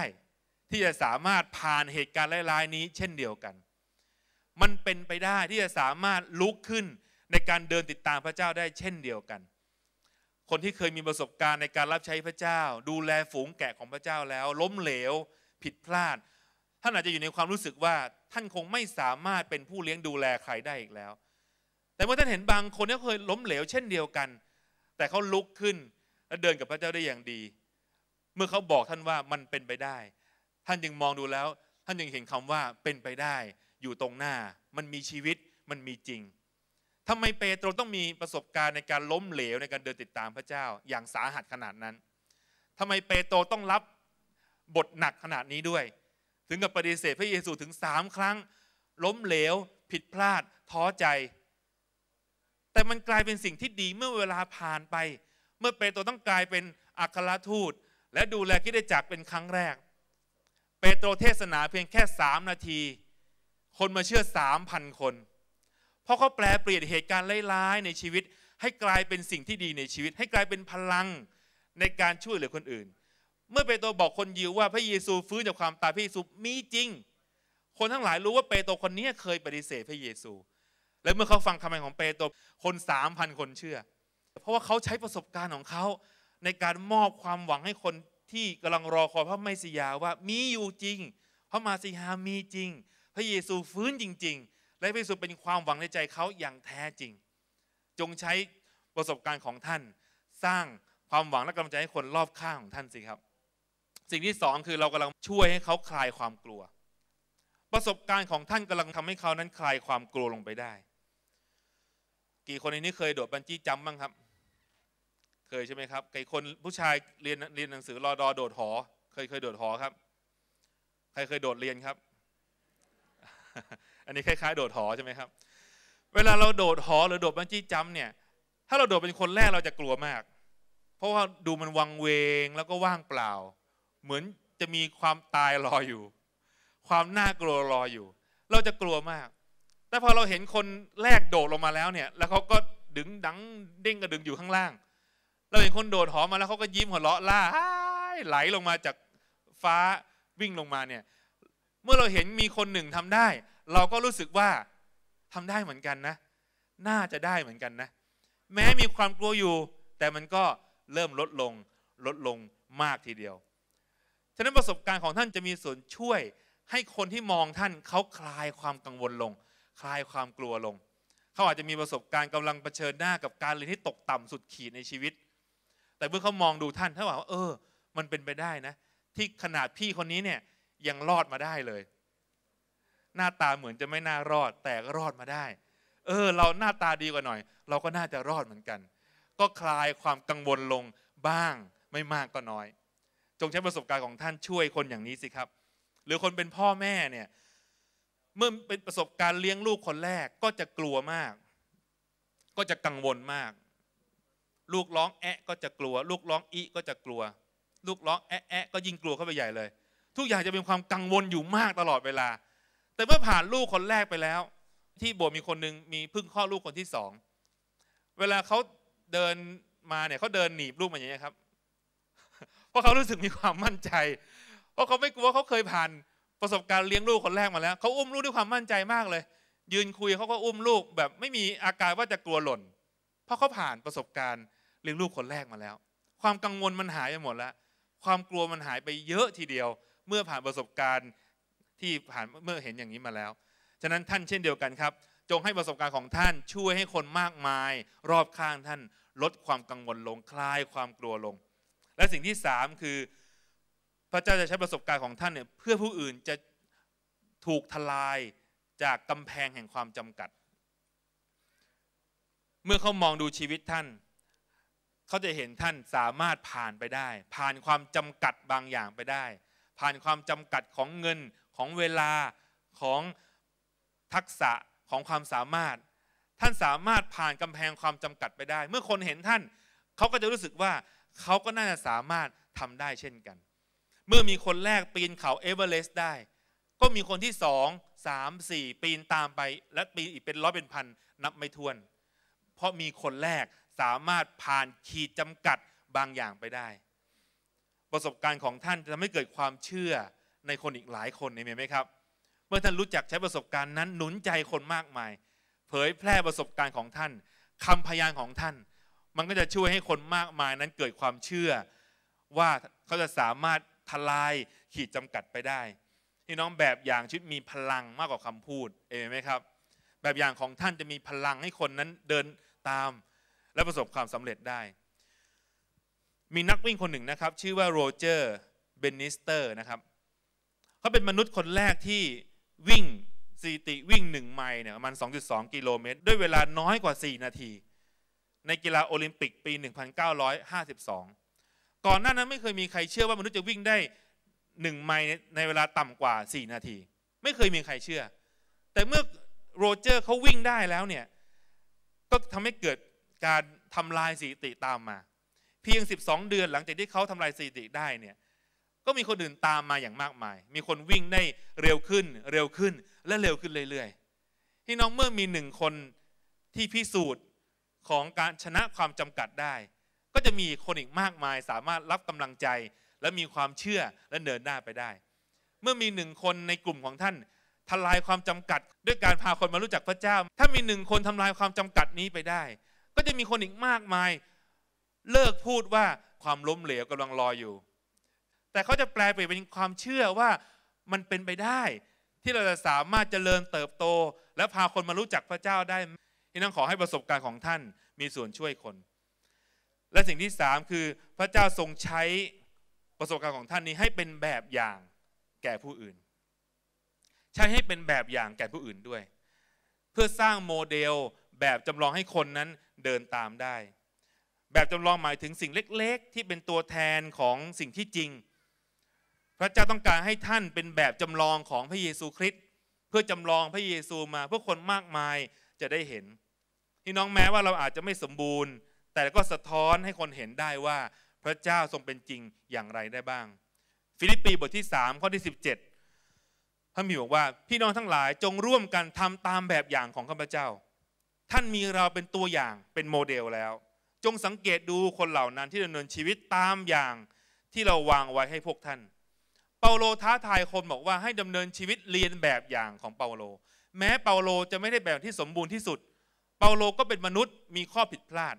ที่จะสามารถผ่านเหตุการณ์ร้ายๆนี้ เช่นเดียวกัน มันเป็นไปได้ที่จะสามารถลุกขึ้นในการเดินติดตามพระเจ้าได้เช่นเดียวกัน คนที่เคยมีประสบการณ์ในการรับใช้พระเจ้า ดูแลฝูงแกะของพระเจ้าแล้วล้มเหลวผิดพลาด ท่านอาจจะอยู่ในความรู้สึกว่าท่านคงไม่สามารถเป็นผู้เลี้ยงดูแลใครได้อีกแล้ว แต่เมื่อท่านเห็นบางคนที่เคยล้มเหลวเช่นเดียวกัน แต่เขาลุกขึ้นและเดินกับพระเจ้าได้อย่างดี เมื่อเขาบอกท่านว่ามันเป็นไปได้ท่าน ยังมองดูแล้ว ท่านยังเห็นคำว่าเป็นไปได้อยู่ตรงหน้า มันมีชีวิตมันมีจริง ทำไมเปโตรต้องมีประสบการณ์ในการล้มเหลวในการเดินติดตามพระเจ้าอย่างสาหัสขนาดนั้น ทำไมเปโตรต้องรับบทหนักขนาดนี้ด้วย ถึงกับปฏิเสธพระเยซูถึงสามครั้งล้มเหลวผิดพลาดท้อใจ แต่มันกลายเป็นสิ่งที่ดีเมื่อเวลาผ่านไป เมื่อเปโตรต้องกลายเป็นอัครทูต และดูแลคิดจักรเป็นครั้งแรกเปโตรเทศนาเพียงแค่สามนาที คนมาเชื่อสามพันคน เพราะเขาแปลเปลี่ยนเหตุการณ์ร้ายๆ ในชีวิตให้กลายเป็นสิ่งที่ดีในชีวิต ให้กลายเป็นพลังในการช่วยเหลือคนอื่น เมื่อเปโตรบอกคนยิวว่าพระเยซูฟื้นจากความตายพระเยซูมีจริง คนทั้งหลายรู้ว่าเปโตรคนนี้เคยปฏิเสธพระเยซู และเมื่อเขาฟังคำของเปโตรคนสามพันคนเชื่อเพราะว่าเขาใช้ประสบการณ์ของเขาในการมอบความหวังให้คนที่กำลังรอคอยพระไม่สยาว่ามีอยู่จริงพระมาสิยามีจริง พระเยซูฟื้นจริง ๆ และพระเยซูเป็นความหวังในใจเขาอย่างแท้จริง จงใช้ประสบการณ์ของท่าน สร้างความหวังและกำลังใจให้คนรอบข้างของท่านสิครับ สิ่งที่สองคือเรากำลังช่วยให้เขาคลายความกลัว ประสบการณ์ของท่านกำลังทำให้เขานั้นคลายความกลัวลงไปได้ กี่คนในนี้เคยโดดบันจี้จัมบ้างครับเคยใช่ไหมครับใครคนผู้ชายเรียนเรียนหนังสือรอดอโดดหอ เคยเคยโดดหอครับใครเคยโดดเรียนครับ อันนี้คล้ายๆโดดหอใช่ไหมครับ เวลาเราโดดหอหรือโดดบันจี้จัมเนี่ยถ้าเราโดดเป็นคนแรกเราจะกลัวมาก เพราะว่าดูมันวังเวงแล้วก็ว่างเปล่า เหมือนจะมีความตายรออยู่ ความน่ากลัวรออยู่ เราจะกลัวมาก แต่พอเราเห็นคนแรกโดดลงมาแล้วเนี่ยแล้วเขาก็ดึงดังเด้งกระดึงอยู่ข้างล่างเราเห็นคนโดดหอมาแล้วเขาก็ยิ้มหัวเราะล่าไหลลงมาจากฟ้าวิ่งลงมาเนี่ย เมื่อเราเห็นมีคนหนึ่งทำได้ เราก็รู้สึกว่าทำได้เหมือนกันนะ น่าจะได้เหมือนกันนะ แม้มีความกลัวอยู่ แต่มันก็เริ่มลดลงลดลงมากทีเดียว ฉะนั้นประสบการณ์ของท่านจะมีส่วนช่วยให้คนที่มองท่านเขาคลายความกังวลลง คลายความกลัวลงเขาอาจจะมีประสบการณ์กำลังเผชิญหน้ากับการเรียนที่ตกต่ำสุดขีดในชีวิตแต่เมื่อเขามองดูท่านท่านบอกว่าเออมันเป็นไปได้นะที่ขนาดพี่คนนี้เนี่ย ยังรอดมาได้เลย หน้าตาเหมือนจะไม่น่ารอดแต่ก็รอดมาได้ เออ เราหน้าตาดีกว่าหน่อย เราก็น่าจะรอดเหมือนกัน ก็คลายความกังวลลงบ้างไม่มากก็น้อย จงใช้ประสบการณ์ของท่านช่วยคนอย่างนี้สิครับ หรือคนเป็นพ่อแม่เนี่ย เมื่อเป็นประสบการณ์เลี้ยงลูกคนแรกก็จะกลัวมาก ก็จะกังวลมากลูก ร้องแอะก็จะกลัว ลูก ร้องอีก็จะกลัว ลูกร้องแอะแอะก็ยิ่งกลัวเข้าไปใหญ่เลย ทุกอย่างจะเป็นความกังวลอยู่มากตลอดเวลา แต่เมื่อผ่านลูกคนแรกไปแล้ว ที่โบสถ์มีคนหนึ่งมีพึ่งข้อลูกคนที่สอง เวลาเขาเดินมาเนี่ยเขาเดินหนีบลูกมาอย่างนี้ครับเพราะเขารู้สึกมีความมั่นใจ เพราะเขาไม่กลัวเขาเคยผ่าน ประสบการณ์เลี้ยงลูกคนแรกมาแล้วเขาอุ้มลูกด้วยความมั่นใจมากเลย ยืนคุยเขาก็อุ้มลูกแบบไม่มีอาการว่าจะกลัวหล่น เพราะเขาผ่านประสบการณ์เลี้ยงลูกคนแรกมาแล้ว ความกังวลมันหายไปหมดแล้ว ความกลัวมันหายไปเยอะทีเดียว เมื่อผ่านประสบการณ์ที่ผ่านเมื่อเห็นอย่างนี้มาแล้ว ฉะนั้นท่านเช่นเดียวกันครับ จงให้ประสบการณ์ของท่านช่วยให้คนมากมาย รอบข้างท่านลดความกังวลลงคลายความกลัวลง และสิ่งที่สามคือพระเจ้าจะใช้ประสบการณ์ของท่านเนี่ยเพื่อผู้อื่นจะถูกทลายจากกำแพงแห่งความจำกัด เมื่อเขามองดูชีวิตท่านเขาจะเห็นท่านสามารถผ่านไปได้ ผ่านความจำกัดบางอย่างไปได้ ผ่านความจำกัดของเงินของเวลาของทักษะของความสามารถ ท่านสามารถผ่านกำแพงความจำกัดไปได้ เมื่อคนเห็นท่าน เขาก็จะรู้สึกว่าเขาก็น่าจะสามารถทำได้เช่นกัน เมื่อมีคนแรกปีนเขาเอเวอเรสต์ได้ ก็มีคนที่สองสามสี่ปีนตามไปและปีนอีกเป็นร้อยเป็นพันนับไม่ถ้วน เพราะมีคนแรกสามารถผ่านขีดจำกัดบางอย่างไปได้ ประสบการณ์ของท่านจะทำให้เกิดความเชื่อในคนอีกหลายคนเห็นไหมครับ เมื่อท่านรู้จักใช้ประสบการณ์นั้นหนุนใจคนมากมาย เผยแพร่ประสบการณ์ของท่าน คำพยานของท่าน มันก็จะช่วยให้คนมากมายนั้นเกิดความเชื่อ ว่าเขาจะสามารถทลายขีดจำกัดไปได้พี่น้องแบบอย่างชุดิมีพลังมากกว่าคำพูดเห็นไหมครับ แบบอย่างของท่านจะมีพลังให้คนนั้นเดินตามและประสบความสำเร็จได้ มีนักวิ่งคนหนึ่งนะครับ ชื่อว่าโรเจอร์ เบนนิสเตอร์นะครับ เขาเป็นมนุษย์คนแรกที่วิ่งสีติวิ่ง 1 ไมล์เนี่ยมัน 2.2 กิโลเมตร ด้วยเวลาน้อยกว่า 4 นาที ในกีฬาโอลิมปิกปี 1952 ก่อนหน้านั้นไม่เคยมีใครเชื่อว่ามนุษย์จะวิ่งได้ 1 ไมล์ในเวลาต่ำกว่า 4 นาที ไม่เคยมีใครเชื่อ แต่เมื่อโรเจอร์เขาวิ่งได้แล้วเนี่ยก็ทำให้เกิดการทำลายสถิติตามมา เพียง 12 เดือนหลังจากที่เขาทำลายสถิติได้เนี่ยก็มีคนอื่นตามมาอย่างมากมาย มีคนวิ่งได้เร็วขึ้นเร็วขึ้นและเร็วขึ้นเรื่อยๆ พี่น้องเมื่อมีหนึ่งคนที่พิสูจน์ของการชนะความจำกัดได้ ก็จะมีคนอีกมากมาย สามารถรับกำลังใจและมีความเชื่อและเดินหน้าไปได้ เมื่อมีหนึ่งคนในกลุ่มของท่านทลายความจำกัด ด้วยการพาคนมารู้จักพระเจ้า ถ้ามีหนึ่งคนทำลายความจำกัดนี้ไปได้ก็จะมีคนอีกมากมาย เลิกพูดว่าความล้มเหลวกำลังรออยู่ แต่เขาจะแปลไปเป็นความเชื่อว่ามันเป็นไปได้ ที่เราจะสามารถเจริญเติบโตและพาคนมารู้จักพระเจ้าได้ที่นั่งขอให้ประสบการณ์ของท่านมีส่วนช่วยคน และสิ่งที่สามคือ พระเจ้าทรงใช้ประสบการณ์ของท่านนี้ให้เป็นแบบอย่างแก่ผู้อื่น ใช้ให้เป็นแบบอย่างแก่ผู้อื่นด้วย เพื่อสร้างโมเดลแบบจำลองให้คนนั้นเดินตามได้ แบบจำลองหมายถึงสิ่งเล็ก ๆ ที่เป็นตัวแทนของสิ่งที่จริง พระเจ้าต้องการให้ท่านเป็นแบบจำลองของพระเยซูคริสต์เพื่อจำลองพระเยซูมาเพื่อคนมากมายจะได้เห็น พี่น้องแม้ว่าเราอาจจะไม่สมบูรณ์ แต่ก็สะท้อนให้คนเห็นได้ว่าพระเจ้าทรงเป็นจริงอย่างไรได้บ้าง ฟิลิปปีบทที่ 3 ข้อที่ 17 พระมีบอกว่าพี่น้องทั้งหลายจงร่วมกันทำตามแบบอย่างของข้าพเจ้าท่านมีเราเป็นตัวอย่างเป็นโมเดลแล้ว จงสังเกตดูคนเหล่านั้นที่ดำเนินชีวิตตามอย่างที่เราวางไว้ให้พวกท่าน เปาโลท้าทายคนบอกว่าให้ดำเนินชีวิตเรียนแบบอย่างของเปาโล แม้เปาโลจะไม่ได้แบบที่สมบูรณ์ที่สุด เปาโลก็เป็นมนุษย์ มีข้อผิดพลาด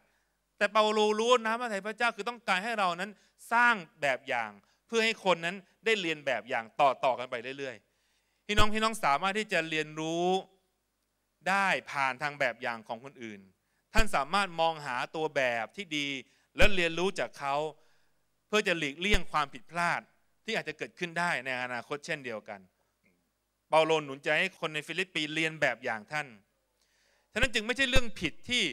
แต่เปาโลรู้นะพระไทยพระเจ้าคือต้องการให้เรานั้นสร้างแบบอย่าง เพื่อให้คนนั้นได้เรียนแบบอย่างต่อๆกันไปเรื่อยๆพี่น้องพี่น้องสามารถที่จะเรียนรู้ได้ผ่านทางแบบอย่างของคนอื่น ท่านสามารถมองหาตัวแบบที่ดี และเรียนรู้จากเขา เพื่อจะหลีกเลี่ยงความผิดพลาด ที่อาจจะเกิดขึ้นได้ในอนาคตเช่นเดียวกันเปาโลหนุนใจให้คนในฟิลิปปีเรียนแบบอย่างท่าน ฉะนั้นจึงไม่ใช่เรื่องผิดที่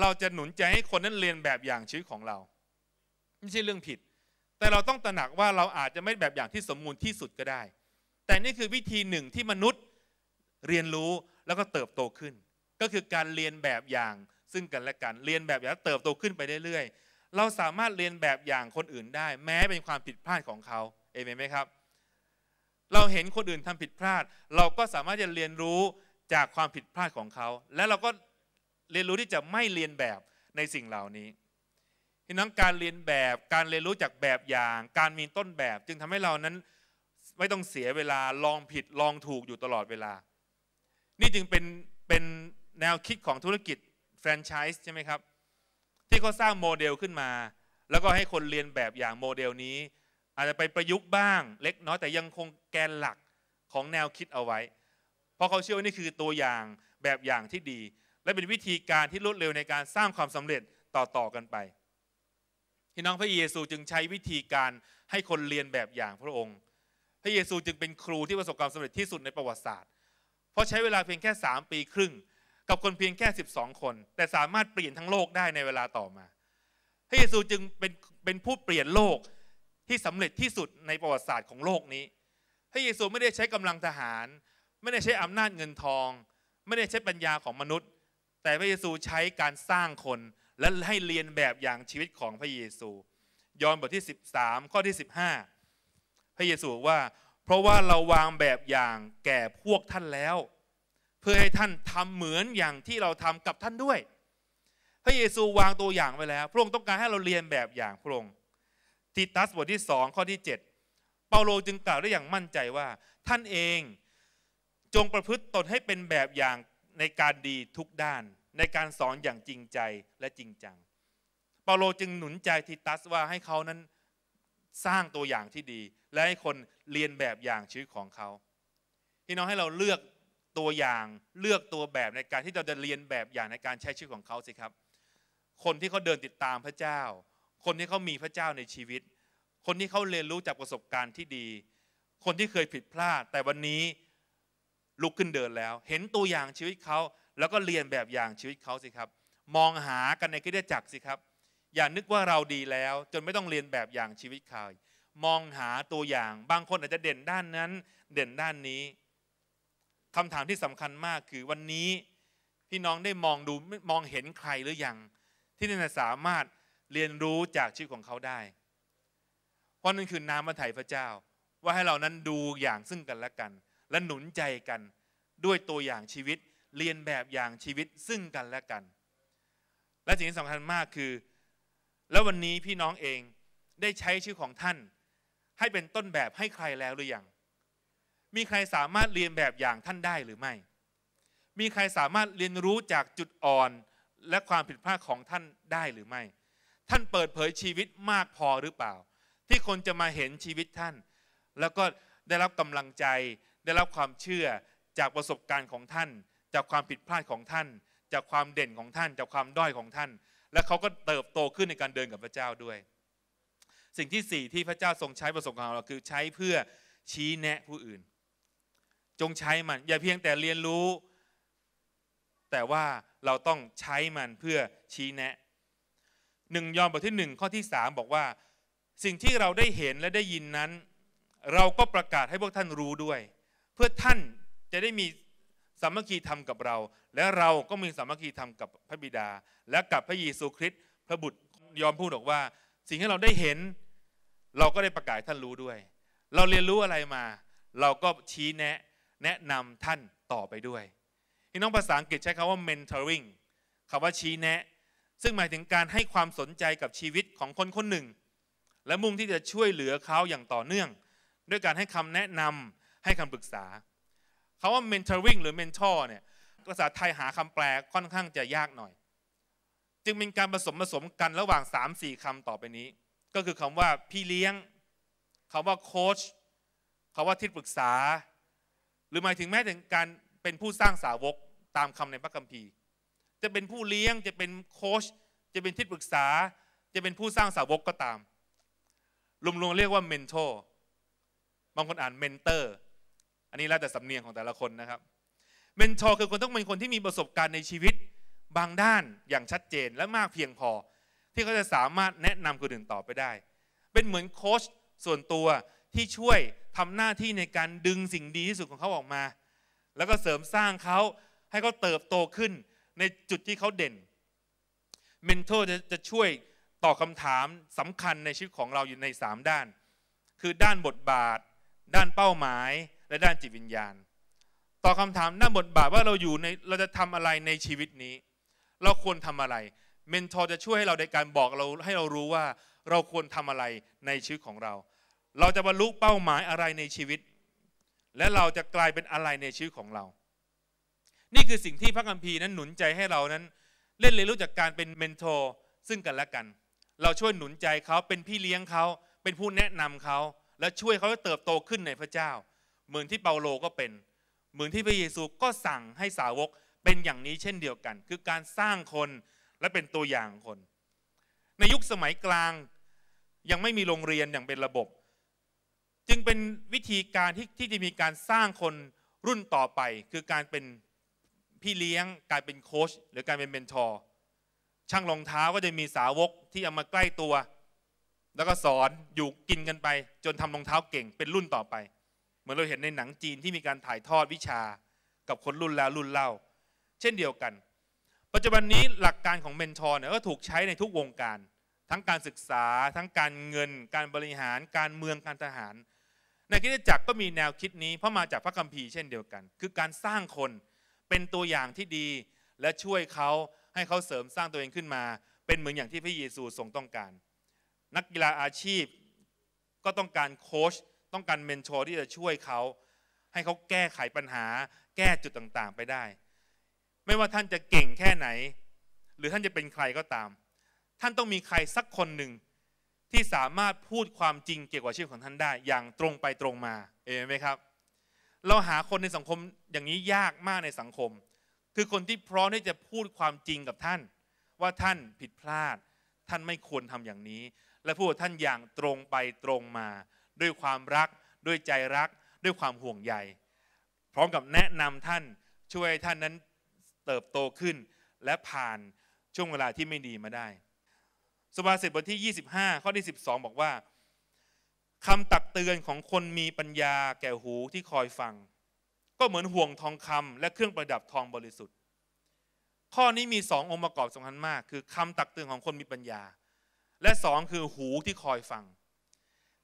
เราจะหนุนใจให้คนนั้นเรียนแบบอย่างชีวิตของเรา ไม่ใช่เรื่องผิด แต่เราต้องตระหนักว่าเราอาจจะไม่แบบอย่างที่สมบูรณ์ที่สุดก็ได้ แต่นี่คือวิธีหนึ่งที่มนุษย์เรียนรู้แล้วก็เติบโตขึ้น ก็คือการเรียนแบบอย่างซึ่งกันและกัน เรียนแบบอย่างเติบโตขึ้นไปเรื่อยๆ เราสามารถเรียนแบบอย่างคนอื่นได้แม้เป็นความผิดพลาดของเขาเอเมนไหมครับ เราเห็นคนอื่นทำผิดพลาด เราก็สามารถจะเรียนรู้จากความผิดพลาดของเขา และเราก็เรียนรู้ที่จะไม่เรียนแบบในสิ่งเหล่านี้ที่นั้นการเรียนแบบการเรียนรู้จากแบบอย่าง การมีต้นแบบจึงทำให้เรานั้นไม่ต้องเสียเวลาลองผิดลองถูกอยู่ตลอดเวลานี่จึงเป็นเป็นแนวคิดของธุรกิจแฟรนไชส์ใช่ไหมครับที่เขาสร้างโมเดลขึ้นมา แล้วก็ให้คนเรียนแบบอย่างโมเดลนี้ อาจจะไปประยุกต์บ้างเล็กน้อยแต่ยังคงแกนหลักของแนวคิดเอาไว้ เพราะเขาเชื่อว่านี่คือตัวอย่างแบบอย่างที่ดี และเป็นวิธีการที่รวดเร็วในการสร้างความสำเร็จต่อๆกันไปพี่น้องพระเยซูจึงใช้วิธีการให้คนเรียนแบบอย่างพระองค์ พระเยซูจึงเป็นครูที่ประสบความสำเร็จที่สุดในประวัติศาสตร์ราะใช้เวลาเพียงแค่ 3 ปีครึ่ง กับคนเพียงแค่ 12 คน แต่สามารถเปลี่ยนทั้งโลกได้ในเวลาต่อมา พระเยซูจึงเป็นเป็นผู้เปลี่ยนโลกที่สำเร็จที่สุดในประวัติศาสตร์ของโลกนี้ พระเยซูไม่ได้ใช้กำลังทหาร ไม่ได้ใช้อำนาจเงินทอง ไม่ได้ใช้ปัญญาของมนุษย์ แต่พระเยซูใช้การสร้างคนและให้เรียนแบบอย่างชีวิตของพระเยซูยอห์นบทที่ 13 ข้อที่ 15 พระเยซูว่าพราะว่าเราวางแบบอย่างแก่พวกท่านแล้ว เพื่อให้ท่านทำเหมือนอย่างที่เราทำกับท่านด้วยพระเยซูวางตัวอย่างไว้แล้ว พระองค์ต้องการให้เราเรียนแบบอย่างพระองค์ทิตัสบทที่สองข้อที่ 7 เปาโลจึงกล่าวได้อย่างมั่นใจว่าท่านเองจงประพฤติตนให้เป็นแบบอย่างในการดีทุกด้านในการสอนอย่างจริงใจและจริงจัง เปาโลจึงหนุนใจทิตัสว่าให้เขานั้นสร้างตัวอย่างที่ดี และให้คนเรียนแบบอย่างชีวิตของเขาพี่น้องให้เราเลือกตัวอย่างเลือกตัวแบบในการที่เราจะเรียนแบบอย่างในการใช้ชีวิตของเขาสิครับ คนที่เขาเดินติดตามพระเจ้า คนที่เขามีพระเจ้าในชีวิต คนที่เขาเรียนรู้จากประสบการณ์ที่ดี คนที่เคยผิดพลาดแต่วันนี้ลุกขึ้นเดินแล้ว เห็นตัวอย่างชีวิตเขา แล้วก็เรียนแบบอย่างชีวิตเขาสิครับ มองหากันในคิดจักสิครับอย่านึกว่าเราดีแล้วจนไม่ต้องเรียนแบบอย่างชีวิตใคร มองหาตัวอย่างบางคนอาจจะเด่นด้านนั้น เด่นด้านนี้คำถามที่สำคัญมากคือวันนี้ พี่น้องได้มองดูมองเห็นใครหรืออยังที่จะสามารถเรียนรู้จากชีวิตของเขาได้เพราะนั่นคือน้ำมาถ่ายพระเจ้า ว่าให้เรานั้นดูอย่างซึ่งกันและกัน และหนุนใจกันด้วยตัวอย่างชีวิต เรียนแบบอย่างชีวิตซึ่งกันและกัน และสิ่งที่สำคัญมากคือแล้ววันนี้พี่น้องเองได้ใช้ชื่อของท่าน ให้เป็นต้นแบบให้ใครแล้วหรือยัง มีใครสามารถเรียนแบบอย่างท่านได้หรือไม่ มีใครสามารถเรียนรู้จากจุดอ่อนและความผิดพลาดของท่านได้หรือไม่ ท่านเปิดเผยชีวิตมากพอหรือเปล่า ที่คนจะมาเห็นชีวิตท่าน แล้วก็ได้รับกำลังใจได้รับความเชื่อจากประสบการณ์ของท่าน จากความผิดพลาดของท่าน จากความเด่นของท่านจากความด้อยของท่านและเขาก็เติบโตขึ้นในการเดินกับพระเจ้าด้วย สิ่งที่สี่ที่พระเจ้าทรงใช้ประสบการณ์เราคือใช้เพื่อชี้แนะผู้อื่น จงใช้มัน อย่าเพียงแต่เรียนรู้ แต่ว่าเราต้องใช้มันเพื่อชี้แนะหนึ่งยอห์นบทที่หนึ่งข้อที่สามบอกว่า สิ่งที่เราได้เห็นและได้ยินนั้น เราก็ประกาศให้พวกท่านรู้ด้วย เพื่อท่านจะได้มีสามัคคีธรรมกับเราและเราก็มีสามัคคีธรรมกับพระบิดา และกับพระเยซูคริสต์พระบุตรยอมพูดบอกว่า สิ่งที่เราได้เห็น เราก็ได้ประกาศท่านรู้ด้วย เราเรียนรู้อะไรมาเราก็ชี้แนะแนะนำท่านต่อไปด้วยพี่น้องภาษาอังกฤษใช้คำว่า mentoring คำว่าชี้แนะ ซึ่งหมายถึงการให้ความสนใจกับชีวิตของคนคนหนึ่ง และมุ่งที่จะช่วยเหลือเขาอย่างต่อเนื่อง ด้วยการให้คำแนะนำ ให้คำปรึกษาคาว่า mentoring หรือ mentor เนี่ย ภาษาไทยหาคำแปลค่อนข้างจะยากหน่อย จึงเป็นการผสมผสมกันระหว่าง 3-4คำต่อไปนี้ ก็คือคำว่า พี่เลี้ยง คำว่าโค้ชคำว่าที่ปรึกษา หรือหมายถึงแม้ถึงการเป็นผู้สร้างสาวกตามคำในพระคัมภีร์ จะเป็นผู้เลี้ยง จะเป็นโค้ช จะเป็นที่ปรึกษา จะเป็นผู้สร้างสาวกก็ตามรวมๆเรียกว่าเมนทอร์บางคนอ่านเมนเตอร์อันนี้แล้วแต่สำเนียงของแต่ละคนนะครับเมนทอร์คือคนต้องเป็นคนที่มีประสบการณ์ในชีวิต บางด้านอย่างชัดเจนและมากเพียงพอ ที่เขาจะสามารถแนะนำคนอื่นต่อไปได้ เป็นเหมือนโค้ชส่วนตัวที่ช่วยทำหน้าที่ในการดึงสิ่งดีที่สุดของเขาออกมา แล้วก็เสริมสร้างเขาให้เขาเติบโตขึ้นในจุดที่เขาเด่นเมนทอร์จะช่วยตอบคำถามสำคัญในชีวิตของเราอยู่ใน 3 ด้าน คือด้านบทบาท ด้านเป้าหมายและด้านจิตวิญญาณ ต่อคำถามหน้าบทบาทว่าเราอยู่ในเราจะทำอะไรในชีวิตนี้ เราควรทำอะไรเมนทอร์จะช่วยให้เราในการบอกเราให้เรารู้ว่าเราควรทำอะไรในชีวิตของเราเราจะบรรลุเป้าหมายอะไรในชีวิต และเราจะกลายเป็นอะไรในชีวิตของเรา นี่คือสิ่งที่พระคัมภีร์นั้นหนุนใจให้เรานั้นเล่นเรียนรู้จากการเป็นเมนทอร์ซึ่งกันและกัน เราช่วยหนุนใจเขาเป็นพี่เลี้ยงเขาเป็นผู้แนะนำเขาและช่วยเขาให้เติบโตขึ้นในพระเจ้าหมือนที่เปาโลก็เป็นเหมือนที่พระเยซูก็สั่งให้สาวกเป็นอย่างนี้เช่นเดียวกัน คือการสร้างคนและเป็นตัวอย่างคน ในยุคสมัยกลางยังไม่มีโรงเรียนอย่างเป็นระบบ จึงเป็นวิธีการที่ที่จะมีการสร้างคนรุ่นต่อไป คือการเป็นพี่เลี้ยงการเป็นโค้ชหรือการเป็นเมนทอร์ช่างรองเท้าก็จะมีสาวกที่เอามาใกล้ตัว แล้วก็สอนอยู่กินกันไป จนทำรองเท้าเก่งเป็นรุ่นต่อไปมือนเราเห็นในหนังจีนที่มีการถ่ายทอดวิชากับคนรุ่นแล้วรุ่นเล่า เช่นเดียวกัน ปัจจุบันนี้หลักการของเมนทอร์เนี่ยก็ถูกใช้ในทุกวงการ ทั้งการศึกษา ทั้งการเงิน การบริหาร การเมืองการทหารในกิจจักรก็มีแนวคิดนี้เพราะมาจากพระคัมภีร์เช่นเดียวกัน คือการสร้างคนเป็นตัวอย่างที่ดี และช่วยเขาให้เขาเสริมสร้างตัวเองขึ้นมา เป็นเหมือนอย่างที่พระเยซูทรงต้องการ นักกีฬาอาชีพก็ต้องการโค้ชต้องการเมนชอร์ที่จะช่วยเขา ให้เขาแก้ไขปัญหาแก้จุดต่างๆ ไปได้ ไม่ว่าท่านจะเก่งแค่ไหน หรือท่านจะเป็นใครก็ตาม ท่านต้องมีใครสักคนหนึ่งที่สามารถพูดความจริงเกี่ยวกับชีวิตของท่านได้ อย่างตรงไปตรงมาเอไหมครับ เราหาคนในสังคมอย่างนี้ยากมากในสังคม คือคนที่พร้อมที่จะพูดความจริงกับท่าน ว่าท่านผิดพลาด ท่านไม่ควรทำอย่างนี้ และพูดท่านอย่างตรงไปตรงมาด้วยความรักด้วยใจรักด้วยความห่วงใยพร้อมกับแนะนำท่านช่วยท่านนั้นเติบโตขึ้นและผ่านช่วงเวลาที่ไม่ดีมาได้ สุภาษิตบทที่ 25 ข้อที่ 12 บอกว่าคำตักเตือนของคนมีปัญญาแก่หูที่คอยฟัง ก็เหมือนห่วงทองคำและเครื่องประดับทองบริสุทธิ์ ข้อนี้มีสององค์ประกอบสำคัญมาก คือคำตักเตือนของคนมีปัญญา และสองคือหูที่คอยฟัง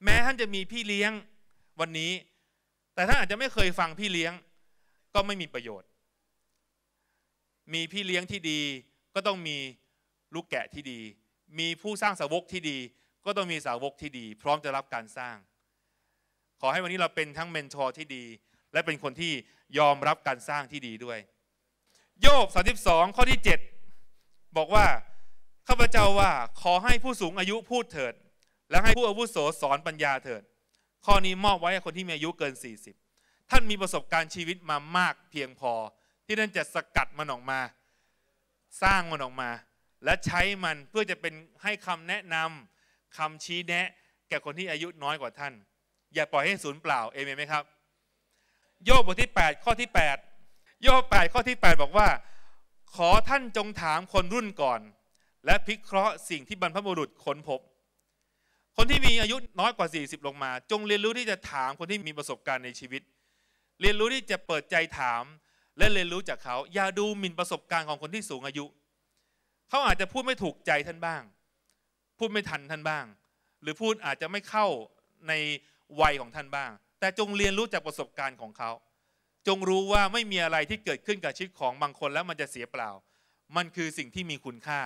แม้ท่านจะมีพี่เลี้ยงวันนี้ แต่ท่านอาจจะไม่เคยฟังพี่เลี้ยง ก็ไม่มีประโยชน์ มีพี่เลี้ยงที่ดี ก็ต้องมีลูกแกะที่ดี มีผู้สร้างสาวกที่ดี ก็ต้องมีสาวกที่ดี พร้อมจะรับการสร้าง ขอให้วันนี้เราเป็นทั้งเมนทอร์ที่ดี และเป็นคนที่ยอมรับการสร้างที่ดีด้วย โยบ 32 ข้อที่ 7 บอกว่าข้าพเจ้าว่าขอให้ผู้สูงอายุพูดเถิดและให้ผู้อาวุโสสอนปัญญาเถิด ข้อนี้มอบไว้ให้คนที่มีอายุเกิน 40 ท่านมีประสบการณ์ชีวิตมามากเพียงพอ ที่ท่านจะสกัดมันออกมา สร้างมันออกมา และใช้มันเพื่อจะเป็นให้คำแนะนำคำชี้แนะ แก่คนที่อายุน้อยกว่าท่าน อย่าปล่อยให้สูญเปล่า เอเมนไหมครับ โยบบทที่ 8 ข้อที่ 8 โยบ8ข้อที่ 8 บอกว่า ขอท่านจงถามคนรุ่นก่อน และพิเคราะห์สิ่งที่บรรพบุรุษค้นพบคนที่มีอายุน้อยกว่า 40 ลงมา จงเรียนรู้ที่จะถามคนที่มีประสบการณ์ในชีวิต เรียนรู้ที่จะเปิดใจถาม และเรียนรู้จากเขาอย่าดูหมิ่นประสบการณ์ของคนที่สูงอายุ เขาอาจจะพูดไม่ถูกใจท่านบ้างพูดไม่ทันท่านบ้าง หรือพูดอาจจะไม่เข้าในวัยของท่านบ้าง แต่จงเรียนรู้จากประสบการณ์ของเขา จงรู้ว่าไม่มีอะไรที่เกิดขึ้นกับชีวิตของบางคนแล้วมันจะเสียเปล่า มันคือสิ่งที่มีคุณค่า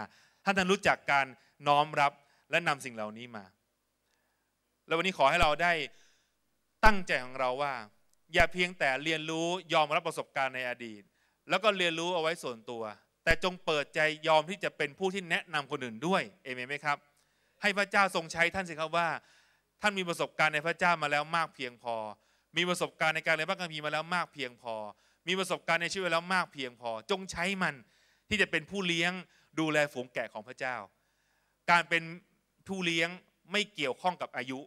ท่านท่านรู้จักการน้อมรับและนำสิ่งเหล่านี้มาแล้ววันนี้ขอให้เราได้ตั้งใจของเราว่า อย่าเพียงแต่เรียนรู้ยอมรับประสบการณ์ในอดีต แล้วก็เรียนรู้เอาไว้ส่วนตัว แต่จงเปิดใจยอมที่จะเป็นผู้ที่แนะนำคนอื่นด้วยเอเมนไหมครับให้พระเจ้าทรงใช้ท่านสิครับว่า ท่านมีประสบการณ์ในพระเจ้ามาแล้วมากเพียงพอ มีประสบการณ์ในการเรียนพระคัมภีร์มาแล้วมากเพียงพอ มีประสบการณ์ในชีวิตแล้วมากเพียงพอ จงใช้มันที่จะเป็นผู้เลี้ยงดูแลฝูงแกะของพระเจ้า การเป็นผู้เลี้ยงไม่เกี่ยวข้องกับอายุ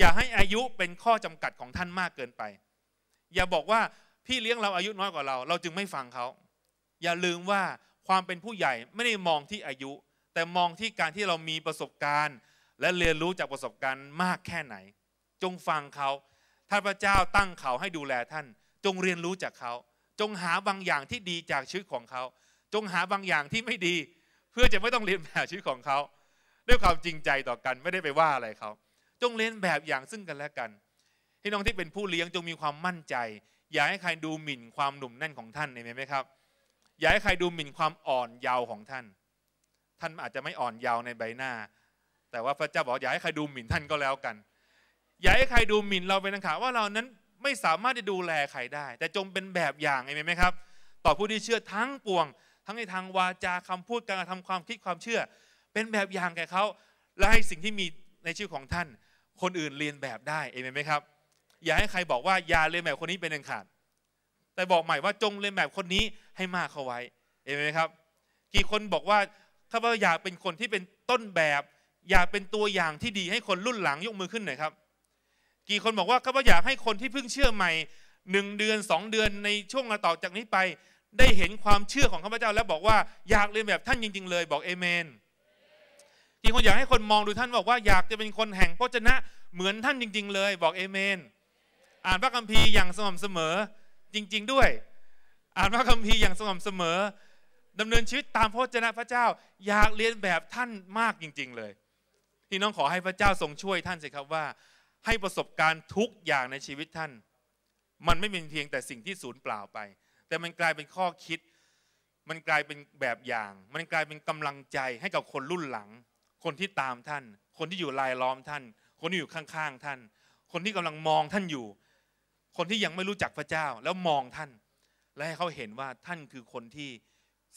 อย่าให้อายุเป็นข้อจำกัดของท่านมากเกินไป อย่าบอกว่าพี่เลี้ยงเราอายุน้อยกว่าเราเราจึงไม่ฟังเขาอย่าลืมว่าความเป็นผู้ใหญ่ไม่ได้มองที่อายุ แต่มองที่การที่เรามีประสบการณ์ และเรียนรู้จากประสบการณ์มากแค่ไหน จงฟังเขาถ้าพระเจ้าตั้งเขาให้ดูแลท่าน จงเรียนรู้จากเขาจงหาบางอย่างที่ดีจากชีวิตของเขาจงหาบางอย่างที่ไม่ดี เพื่อจะไม่ต้องเรียนแบบชีวิตของเขาด้วยความจริงใจต่อกันไม่ได้ไปว่าอะไรเขาจงเลียนแบบอย่างซึ่งกันและกันพี่น้องที่เป็นผู้เลี้ยงจงมีความมั่นใจ อย่าให้ใครดูหมิ่นความหนุ่มแน่นของท่านเห็นไหมครับอย่าให้ใครดูหมิ่นความอ่อนเยาว์ของท่าน ท่านอาจจะไม่อ่อนเยาว์ในใบหน้า แต่ว่าพระเจ้าบอกอย่าให้ใครดูหมิ่นท่านก็แล้วกันอย่าให้ใครดูหมิ่นเราเป็นอังขาว่าเรานั้นไม่สามารถจะดูแลใครได้ แต่จงเป็นแบบอย่างเห็นไหมครับ ต่อผู้ที่เชื่อทั้งปวง ทั้งในทางวาจาคำพูดการกระทำความคิดความเชื่อ เป็นแบบอย่างแก่เขาและให้สิ่งที่มีในชีวิตของท่านคนอื่นเรียนแบบได้เองไหมครับอย่าให้ใครบอกว่าอย่าเรียนแบบคนนี้เป็นอันขาด แต่บอกใหม่ว่าจงเรียนแบบคนนี้ให้มากเข้าไว้เองไหมครับ กี่คนบอกว่าข้าพเจ้าอยากเป็นคนที่เป็นต้นแบบ อยากเป็นตัวอย่างที่ดีให้คนรุ่นหลังยกมือขึ้นหน่อยครับ กี่คนบอกว่าข้าพเจ้าอยากให้คนที่เพิ่งเชื่อใหม่หนึ่งเดือนสองเดือนในช่วงต่อจากนี้ไป ได้เห็นความเชื่อของข้าพเจ้า แล้วบอกว่าอยากเรียนแบบท่านจริง ๆเลยบอกเอเมนจริงคนอยากให้คนมองดูท่านบอกว่าอยากจะเป็นคนแห่งพระชนะเหมือนท่านจริง ๆเลย บอกเอเมน อ่านพระคัมภีร์อย่างสม่ำเสมอจริงๆด้วย อ่านพระคัมภีร์อย่างสม่ำเสมอ ดำเนินชีวิตตามพระชนะพระเจ้าอยากเรียนแบบท่านมากจริงๆเลยพี่น้องขอให้พระเจ้าทรงช่วยท่านสิครับว่า ให้ประสบการณ์ทุกอย่างในชีวิตท่าน มันไม่เป็นเพียงแต่สิ่งที่สูญเปล่าไป แต่มันกลายเป็นข้อคิด มันกลายเป็นแบบอย่าง มันกลายเป็นกำลังใจให้กับคนรุ่นหลังคนที่ตามท่าน คนที่อยู่รายล้อมท่าน คนที่อยู่ข้างๆท่าน คนที่กำลังมองท่านอยู่ คนที่ยังไม่รู้จักพระเจ้าแล้วมองท่าน และให้เขาเห็นว่าท่านคือคนที่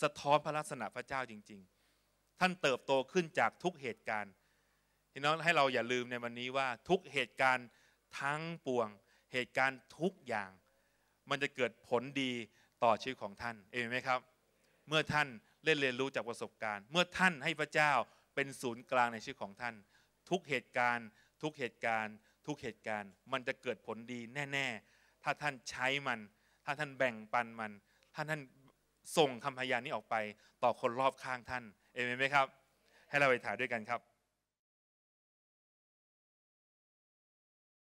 สะท้อนพระลักษณะพระเจ้าจริง ๆ ท่านเติบโตขึ้นจากทุกเหตุการณ์พี่น้องให้เราอย่าลืมในวันนี้ว่า ทุกเหตุการณ์ทั้งปวงเหตุการณ์ทุกอย่าง มันจะเกิดผลดีต่อชีวิตของท่าน เองไหมครับ เมื่อท่านเล่นเรียนรู้จากประสบการณ์ เมื่อท่านให้พระเจ้าเป็นศูนย์กลางในชีวิตของท่าน ทุกเหตุการณ์ ทุกเหตุการณ์ ทุกเหตุการณ์ มันจะเกิดผลดีแน่ๆ ถ้าท่านใช้มัน ถ้าท่านแบ่งปันมันถ้าท่านส่งคำพยานนี้ออกไปต่อคนรอบข้างท่าน เอเมนไหมครับ ให้เราไปถ่ายด้วยกันครับ